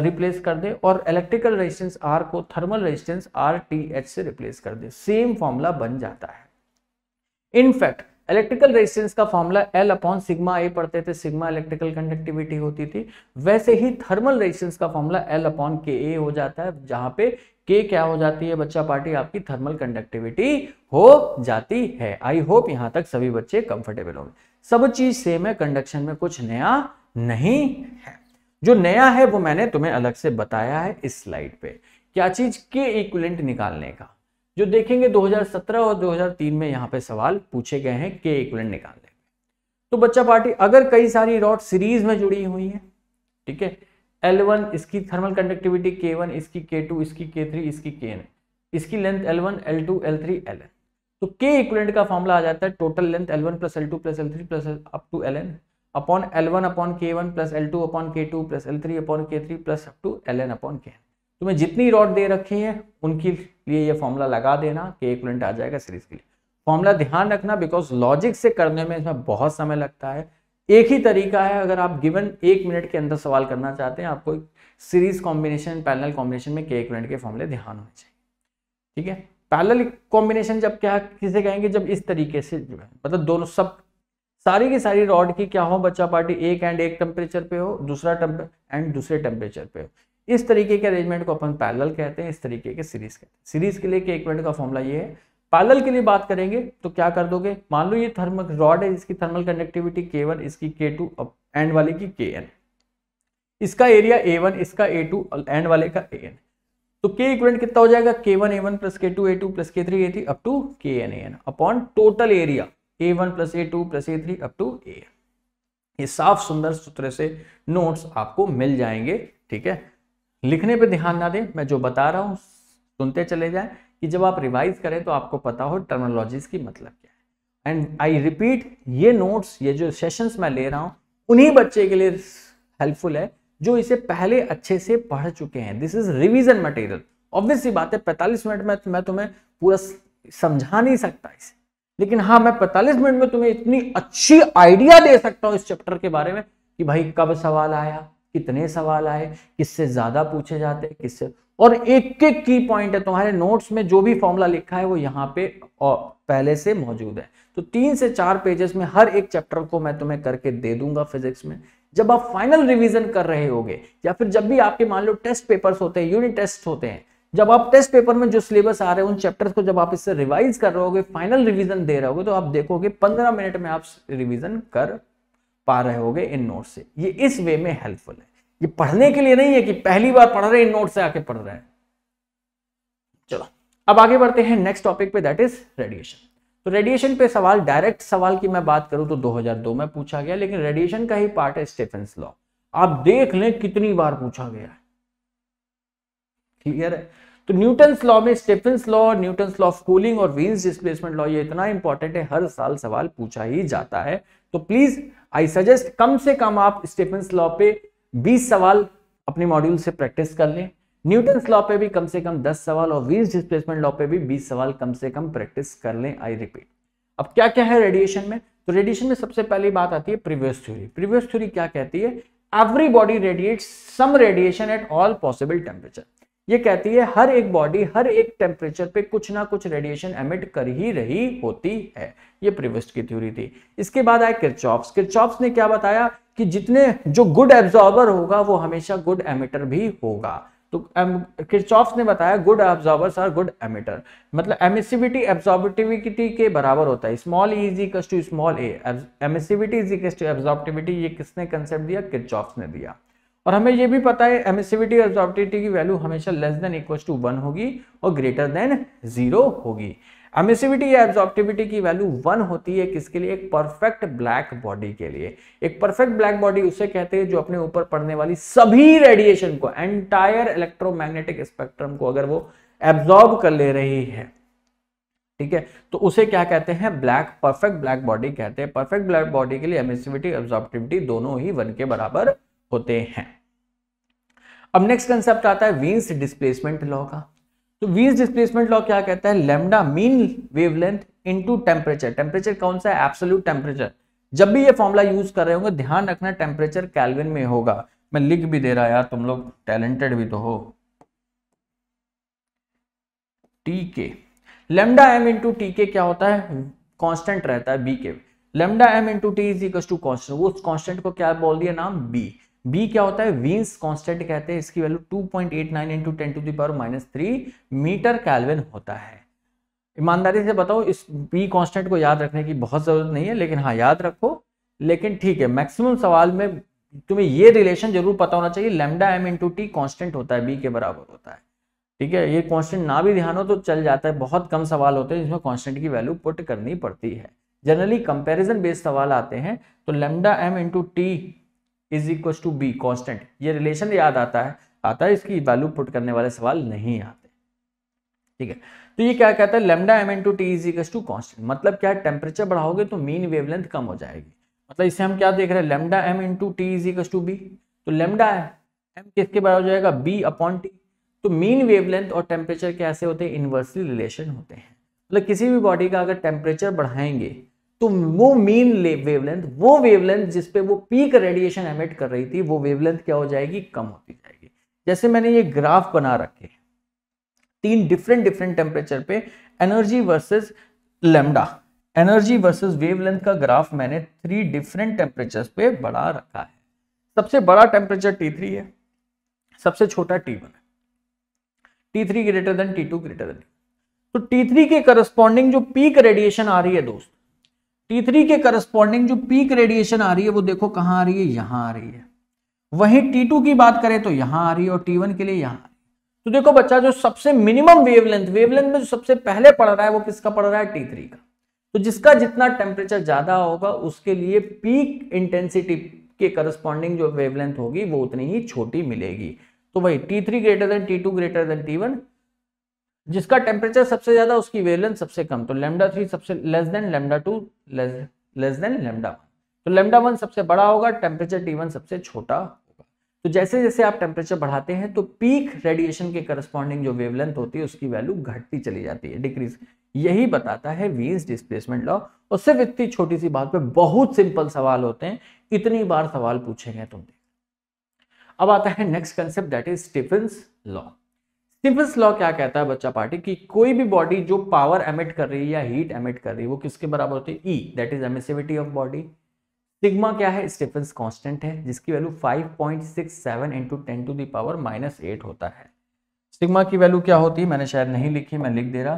रिप्लेस कर दे और इलेक्ट्रिकल रेजिस्टेंस आर को thermal resistance R T H से रिप्लेस कर दे सेम फॉर्मूला बन जाता है इनफैक्ट इलेक्ट्रिकल रेजिस्टेंस का formula L upon sigma A पढ़ते थे सिग्मा इलेक्ट्रिकल कंडक्टिविटी होती थी वैसे ही थर्मल रेजिस्टेंस का formula L upon K A हो जाता है जहां पे के क्या हो जाती है बच्चा पार्टी आपकी थर्मल कंडक्टिविटी हो जाती है आई होप यहां तक सभी बच्चे कंफर्टेबल होंगे सब चीज सेम है कंडक्शन में कुछ नया नहीं है जो नया है वो मैंने तुम्हें अलग से बताया है इस स्लाइड पे क्या चीज के इक्विलेंट निकालने का जो देखेंगे 2017 और 2003 में यहां पे सवाल पूछे गए हैं के इक्विलेंट निकालने तो बच्चा पार्टी अगर कई सारी रॉड सीरीज में जुड़ी हुई है ठीक है एल इसकी थर्मल कंडक्टिविटी के इसकी के इसकी के इसकी के इसकी length L L one two L three L N तो के इक्वलेंट का फॉर्मूला आ जाता है total length L one plus L two plus L three plus up to L N upon L one upon K one plus L two upon K two plus L three upon K three plus up to L N upon K तुम्हें जितनी rod दे रखी है उनके लिए ये formula लगा देना के इक्वलेंट आ जाएगा सीरीज के लिए फॉर्मूला ध्यान रखना बिकॉज लॉजिक से करने में इसमें बहुत समय लगता है एक ही तरीका है अगर आप गिवन एक मिनट के अंदर सवाल करना चाहते हैं आपको सीरीज कॉम्बिनेशन पैनल कॉम्बिनेशन में के इक्वलेंट के फॉर्मूले ध्यान होने चाहिए ठीक है पैनल कॉम्बिनेशन जब क्या किसे कहेंगे जब इस तरीके से मतलब दोनों सब सारी की सारी रॉड की क्या हो बच्चा पार्टी एक एंड एक टेम्परेचर पे हो दूसरा एंड दूसरे टेम्परेचर पे हो इस तरीके के अरेंजमेंट को अपन पैरल कहते हैं इस तरीके के सीरीज कहते हैं सीरीज के लिए के इक्वेंट का फॉर्मूला ये है पैरल के लिए बात करेंगे तो क्या कर दोगे मान लो ये थर्मल रॉड है इसकी थर्मल कंडक्टिविटी के वन इसकी के टू एंड वाले की के एन इसका एरिया ए वन इसका ए टू एंड वाले का ए एन तो के इक्वेंट कितना हो जाएगा K one A one plus K two A two plus K three A three up to K N A N upon total area A one plus A two plus A three up to A ये साफ सुंदर सूत्र से notes आपको मिल जाएंगे ठीक है लिखने पे ध्यान ना दें मैं जो बता रहा हूं सुनते चले जाएं कि जब आप रिवाइज करें तो आपको पता हो टर्मोलॉजीज की मतलब क्या है एंड आई रिपीट ये नोट्स ये जो सेशंस मैं ले रहा हूं उन्हीं बच्चे के लिए हेल्पफुल है जो इसे पहले अच्छे से पढ़ चुके हैं this is revision material obviously बात है पैंतालीस मिनट में मैं तुम्हें पूरा समझा नहीं सकता इसे लेकिन हाँ मैं 45 मिनट में तुम्हें इतनी अच्छी आइडिया दे सकता हूँ इस चैप्टर के बारे में कि भाई कब सवाल आया कितने सवाल आए किससे ज्यादा पूछे जाते हैं किससे और एक एक की पॉइंट है तुम्हारे नोट्स में जो भी फॉर्मूला लिखा है वो यहाँ पे और पहले से मौजूद है तो तीन से चार पेजेस में हर एक चैप्टर को मैं तुम्हें करके दे दूंगा फिजिक्स में जब आप फाइनल रिवीजन कर रहे होगे या फिर जब भी आपके मान लो टेस्ट पेपर्स होते हैं यूनिट टेस्ट होते हैं जब आप टेस्ट पेपर में जो सिलेबस आ रहे हैं उन चैप्टर्स को जब आप इससे रिवाइज कर रहे हो फाइनल रिवीजन दे रहे हो तो आप देखोगे पंद्रह मिनट में आप रिवीजन कर पा रहे होगे इन नोट से ये इस वे में हेल्पफुल है ये पढ़ने के लिए नहीं है कि पहली बार पढ़ रहे इन नोट से आके पढ़ रहे हैं चलो अब आगे बढ़ते हैं नेक्स्ट टॉपिक पे दैट इज रेडिएशन तो रेडिएशन पे सवाल डायरेक्ट सवाल की मैं बात करूं तो 2002 में पूछा गया लेकिन रेडिएशन का ही पार्ट है स्टेफेंस लॉ आप देख लें कितनी बार पूछा गया है क्लियर है तो न्यूटन लॉ में Stefan's law Newton law of cooling और वीन्स डिस्प्लेसमेंट लॉ ये इतना इंपॉर्टेंट है हर साल सवाल पूछा ही जाता है तो प्लीज आई सजेस्ट कम से कम आप स्टेफन्स लॉ पे 20 सवाल अपने मॉड्यूल से प्रैक्टिस कर लें न्यूटन लॉ पे भी कम से कम 10 सवाल और वीन्स डिस्प्लेसमेंट लॉ पे भी 20 सवाल कम से कम प्रैक्टिस कर लें आई रिपीट अब क्या क्या है रेडिएशन में तो रेडिएशन में सबसे पहली बात आती है प्रीवियस थ्योरी प्रीवियस थ्योरी क्या कहती है every body radiate some radiation at all possible temperature ये कहती है हर एक बॉडी हर एक टेम्परेचर पे कुछ ना कुछ रेडिएशन एमिट कर ही रही होती है ये प्रिविस्ट की थ्योरी थी इसके बाद आए किरचॉप्स किरचॉप्स ने क्या बताया कि जितने जो गुड एब्जॉर्बर होगा वो हमेशा गुड एमिटर भी होगा तो किरचॉप्स ने बताया good absorbers are good emitter मतलब एमिसिविटी एब्जॉर्बिटिविटी के बराबर होता है small E is equal to small A emissivity is equal to absorptivity ये किसने कंसेप्ट दिया किरचॉप्स ने दिया और हमें ये भी पता है एमिसिविटी और एब्जॉर्बिविटी की वैल्यू हमेशा less than equal to one होगी और ग्रेटर देन जीरो होगी एमिसिविटी या एब्जॉर्बिविटी की वैल्यू वन होती है किसके लिए एक परफेक्ट ब्लैक बॉडी के लिए एक परफेक्ट ब्लैक बॉडी उसे कहते हैं जो अपने ऊपर पड़ने वाली सभी रेडिएशन को एंटायर इलेक्ट्रोमैग्नेटिक स्पेक्ट्रम को अगर वो एब्जॉर्ब कर ले रही है ठीक है तो उसे क्या कहते हैं ब्लैक परफेक्ट ब्लैक बॉडी कहते हैं परफेक्ट ब्लैक बॉडी के लिए एमिसिविटी एब्जॉर्बिविटी दोनों ही वन के बराबर होते हैं अब नेक्स्ट कंसेप्ट आता है वीन्स डिस्प्लेसमेंट लॉ का तो वीन्स डिस्प्लेसमेंट लॉ क्या कहता है lambda mean wavelength into temperature temperature कौन सा है एब्सोल्यूट टेम्परेचर जब भी ये फॉर्मूला यूज कर रहे होंगे ध्यान रखना टेम्परेचर कैलविन में होगा मैं लिख भी दे रहा यार तुम लोग टैलेंटेड भी तो हो टी के लेमडा एम इंटू टी के क्या होता है कॉन्स्टेंट रहता है बी के lambda M into T is equal to constant उस कॉन्स्टेंट को क्या बोल दिया नाम बी बी क्या होता है वीन्स कॉन्स्टेंट कहते हैं इसकी value 2.89 point eight nine into ten to the power minus three meter kelvin होता है ईमानदारी से बताओ इस बी कॉन्स्टेंट को याद रखने की बहुत ज़रूरत नहीं है लेकिन हाँ याद रखो लेकिन ठीक है मैक्सिमम सवाल में तुम्हें ये रिलेशन जरूर पता होना चाहिए lambda M into T constant होता है बी के बराबर होता है ठीक है ये कॉन्स्टेंट ना भी ध्यान हो तो चल जाता है बहुत कम सवाल होते हैं जिसमें कॉन्स्टेंट की वैल्यू पुट करनी पड़ती है जनरली कंपैरिजन बेस्ड सवाल आते हैं तो lambda M into T is equal to B constant ये रिलेशन याद आता है आता है इसकी वैल्यू पुट करने वाले सवाल नहीं आते ठीक है तो ये क्या कहता है lambda M into T is equal to constant मतलब क्या टेम्परेचर बढ़ाओगे तो मीन वेवलेंथ कम हो जाएगी मतलब इससे हम क्या देख रहे हैं lambda M into T is equal to B तो लेमडा है एम किसके बराबर हो जाएगा बी अपॉन टी तो मीन वेवलेंथ और टेम्परेचर कैसे होते हैं इनवर्सली रिलेशन होते हैं मतलब किसी भी बॉडी का अगर टेम्परेचर बढ़ाएंगे तो वो मेन वेवलेंथ वो वेवलेंथ जिस पे वो पीक रेडिएशन एमिट कर रही थी वो वेवलेंथ क्या हो जाएगी कम होती जाएगी जैसे मैंने ये ग्राफ बना रखे तीन डिफरेंट डिफरेंट टेम्परेचर पे energy versus lambda energy versus wavelength का ग्राफ मैंने थ्री डिफरेंट टेम्परेचर पे बढ़ा रखा है सबसे बड़ा टेम्परेचर टी थ्री है सबसे छोटा टी वन है T three greater than T two greater than तो टी थ्री के करस्पॉन्डिंग जो पीक रेडिएशन आ रही है दोस्त टी थ्री के करस्पॉन्डिंग जो पीक रेडिएशन आ रही है वो देखो कहां आ रही है यहां आ रही है वहीं टी टू की बात करें तो यहां आ रही है और टी वन के लिए यहां तो देखो बच्चा जो सबसे मिनिमम वेवलेंथ वेवलेंथ में जो सबसे पहले पड़ रहा है वो किसका पड़ रहा है टी थ्री का तो जिसका जितना टेम्परेचर ज्यादा होगा उसके लिए पीक इंटेंसिटी के करस्पॉन्डिंग जो वेवलेंथ होगी वो उतनी ही छोटी मिलेगी तो भाई T three greater than T two greater than T one जिसका टेम्परेचर सबसे ज्यादा उसकी वेवलेंथ सबसे कम तो लेमडा थ्री सबसे less than lambda two less than lambda one तो लेमडा वन सबसे बड़ा होगा टेम्परेचर टी वन सबसे छोटा होगा तो जैसे जैसे आप टेम्परेचर बढ़ाते हैं तो पीक रेडिएशन के करस्पॉन्डिंग जो वेवलेंथ होती है उसकी वैल्यू घटती चली जाती है डिक्रीज यही बताता है वीन्स डिस्प्लेसमेंट लॉ और सिर्फ इतनी छोटी सी बात पे बहुत सिंपल सवाल होते हैं इतनी बार सवाल पूछे गए तुमने अब आता है next concept that is Stefan law Stefan's law क्या कहता है बच्चा पार्टी कि कोई भी बॉडी जो पावर एमिट कर रही है या हीट एमिट कर रही है वो किसके बराबर होती है E that is emissivity of body sigma क्या है स्टीफन्स कांस्टेंट है जिसकी value 5.67 point six seven into ten to the power minus eight होता है सिग्मा की वैल्यू क्या होती है मैंने शायद नहीं लिखी मैं लिख दे रहा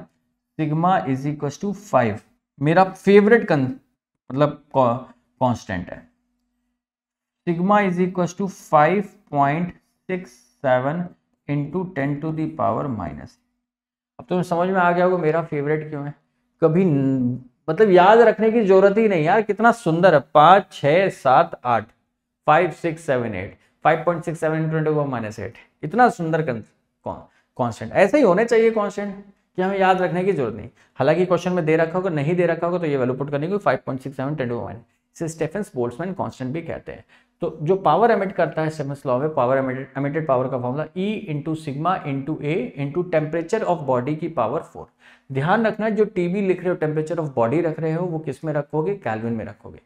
sigma is equal to five मेरा फेवरेट मतलब कांस्टेंट है sigma is equal to five point six seven into ten to the power minus अब तुम्हें तो समझ में आ गया होगा मेरा फेवरेट क्यों है कभी मतलब याद रखने की जरूरत ही नहीं यार कितना सुंदर है पाँच छः सात आठ five six seven eight five point six seven into twenty one minus eight इतना सुंदर कॉन्स्टेंट ऐसे ही होने चाहिए कॉन्स्टेंट कि हमें याद रखने की जरूरत नहीं हालांकि क्वेश्चन में दे रखा होगा नहीं दे रखा होगा तो ये वैल्यू पुट करने को five point six seven twenty one इसे स्टेफेंस बोल्ट्समैन कॉन्स्टेंट भी कहते हैं तो जो पावर एमिट करता है सेमस लॉ में पावर एमिटेड पावर का formula E into sigma into A into temperature of body की पावर फोर ध्यान रखना जो टीबी लिख रहे हो टेम्परेचर ऑफ बॉडी रख रहे हो वो किस में रखोगे कैलविन में रखोगे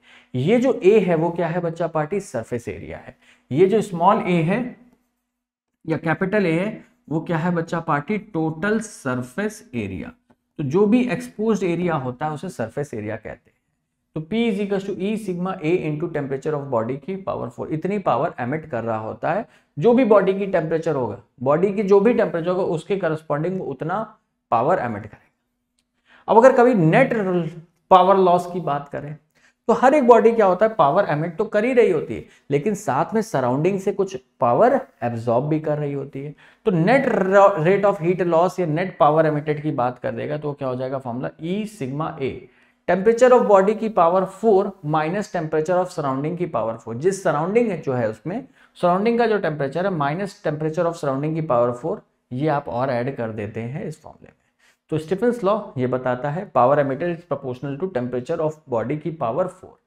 ये जो ए है वो क्या है बच्चा पार्टी सरफेस एरिया है ये जो स्मॉल ए है या कैपिटल ए है वो क्या है बच्चा पार्टी टोटल सरफेस एरिया तो जो भी एक्सपोज एरिया होता है उसे सरफेस एरिया कहते हैं तो P is equal to E sigma A into temperature of body की पावर फोर इतनी पावर एमिट कर रहा होता है जो भी बॉडी की टेम्परेचर होगा बॉडी की जो भी टेम्परेचर होगा उसके करस्पॉन्डिंग उतना पावर एमिट करेगा अब अगर कभी नेट पावर लॉस की बात करें तो हर एक बॉडी क्या होता है पावर एमिट तो कर ही रही होती है लेकिन साथ में सराउंडिंग से कुछ पावर एब्जॉर्ब भी कर रही होती है तो net rate of heat loss या नेट पावर एमिटेड की बात कर देगा तो क्या हो जाएगा formula e sigma A temperature of body की power four minus temperature of surrounding की पावर फोर जिस सराउंडिंग जो है उसमें सराउंडिंग का जो टेम्परेचर है माइनस टेम्परेचर ऑफ सराउंडिंग की पावर फोर ये आप और ऐड कर देते हैं इस फॉर्मूले में तो स्टीफन लॉ ये बताता है power emitted is proportional to temperature of body की पावर फोर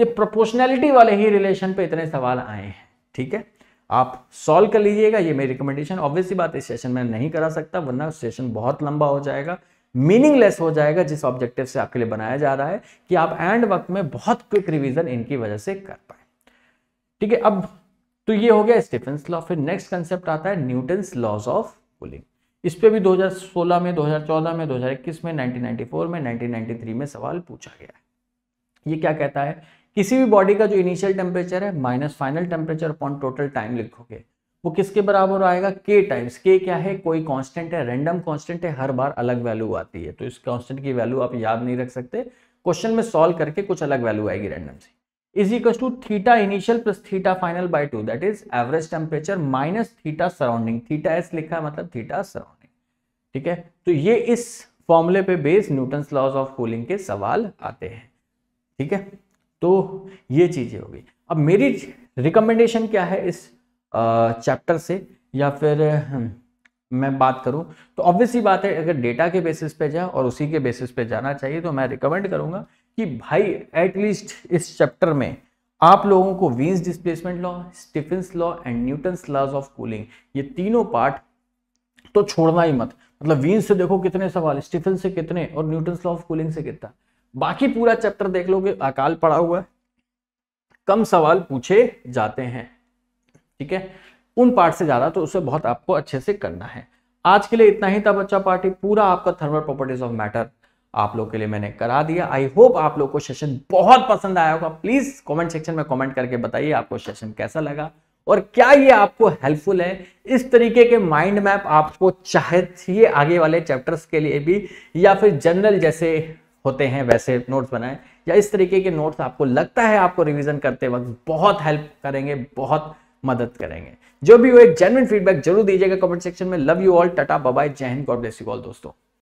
ये प्रोपोर्शनैलिटी वाले ही रिलेशन पे इतने सवाल आए हैं ठीक है आप सॉल्व कर लीजिएगा ये मेरी रिकमेंडेशन ऑब्वियसली बात इस सेशन में नहीं करा सकता वरना सेशन बहुत लंबा हो जाएगा मीनिंगलेस हो जाएगा जिस ऑब्जेक्टिव से आपके लिए बनाया जा रहा है कि आप एंड वक्त में बहुत क्विक रिविजन इनकी वजह से कर पाए ठीक है अब तो ये हो गया स्टीफेंस लॉ फिर नेक्स्ट कंसेप्ट आता है न्यूटन लॉज ऑफ पुलिंग इस पर भी 2016 में 2014 में 2021 में 1994 में 1993 में सवाल पूछा गया है ये क्या कहता है किसी भी बॉडी का जो इनिशियल टेम्परेचर है minus final temperature upon total time लिखोगे वो किसके बराबर आएगा के टाइम्स के क्या है कोई कांस्टेंट है रैंडम कांस्टेंट है हर बार अलग वैल्यू आती है तो इस कांस्टेंट की वैल्यू आप याद नहीं रख सकते क्वेश्चन में सॉल्व करके कुछ अलग वैल्यू आएगी रैंडम से is equal to theta initial plus theta final by two that is average temperature minus theta surrounding theta s लिखा है मतलब थीटा सराउंडिंग ठीक है तो ये इस फॉर्मूले पे base Newton laws of cooling के सवाल आते हैं ठीक है तो ये चीजें होगी अब मेरी रिकमेंडेशन क्या है इस चैप्टर से या फिर हम्म, मैं बात करूं तो ऑब्वियसली बात है अगर डेटा के बेसिस पे जाए और उसी के बेसिस पे जाना चाहिए तो मैं रिकमेंड करूंगा कि भाई एटलीस्ट इस चैप्टर में आप लोगों को Wien's displacement law Stefan law and Newton's laws of cooling ये तीनों पार्ट तो छोड़ना ही मत मतलब वीन्स से देखो कितने सवाल स्टीफन से कितने और न्यूटन्स लॉ ऑफ कूलिंग से कितना बाकी पूरा चैप्टर देख लो कि अकाल पड़ा हुआ है कम सवाल पूछे जाते हैं ठीक है उन पार्ट से ज़्यादा तो उसे बहुत आपको अच्छे से करना है आज के लिए इतना ही था बच्चा पार्टी पूरा आपका थर्मल प्रॉपर्टीज ऑफ मैटर आप लोग के लिए मैंने करा दिया आई होप आप लोग को सेशन बहुत पसंद आया होगा प्लीज कॉमेंट सेक्शन में कॉमेंट करके बताइए आपको सेशन कैसा लगा और क्या ये आपको हेल्पफुल है इस तरीके के माइंड मैप आपको चाहे चाहिए आगे वाले चैप्टर्स के लिए भी या फिर जनरल जैसे होते हैं वैसे नोट्स बनाए या इस तरीके के नोट्स आपको लगता है आपको रिवीजन करते वक्त बहुत हेल्प करेंगे बहुत मदद करेंगे जो भी वो एक जेनविन फीडबैक जरूर दीजिएगा कमेंट सेक्शन में love you all tata bye जय हिंद गॉड ब्लेस यू ऑल दोस्तों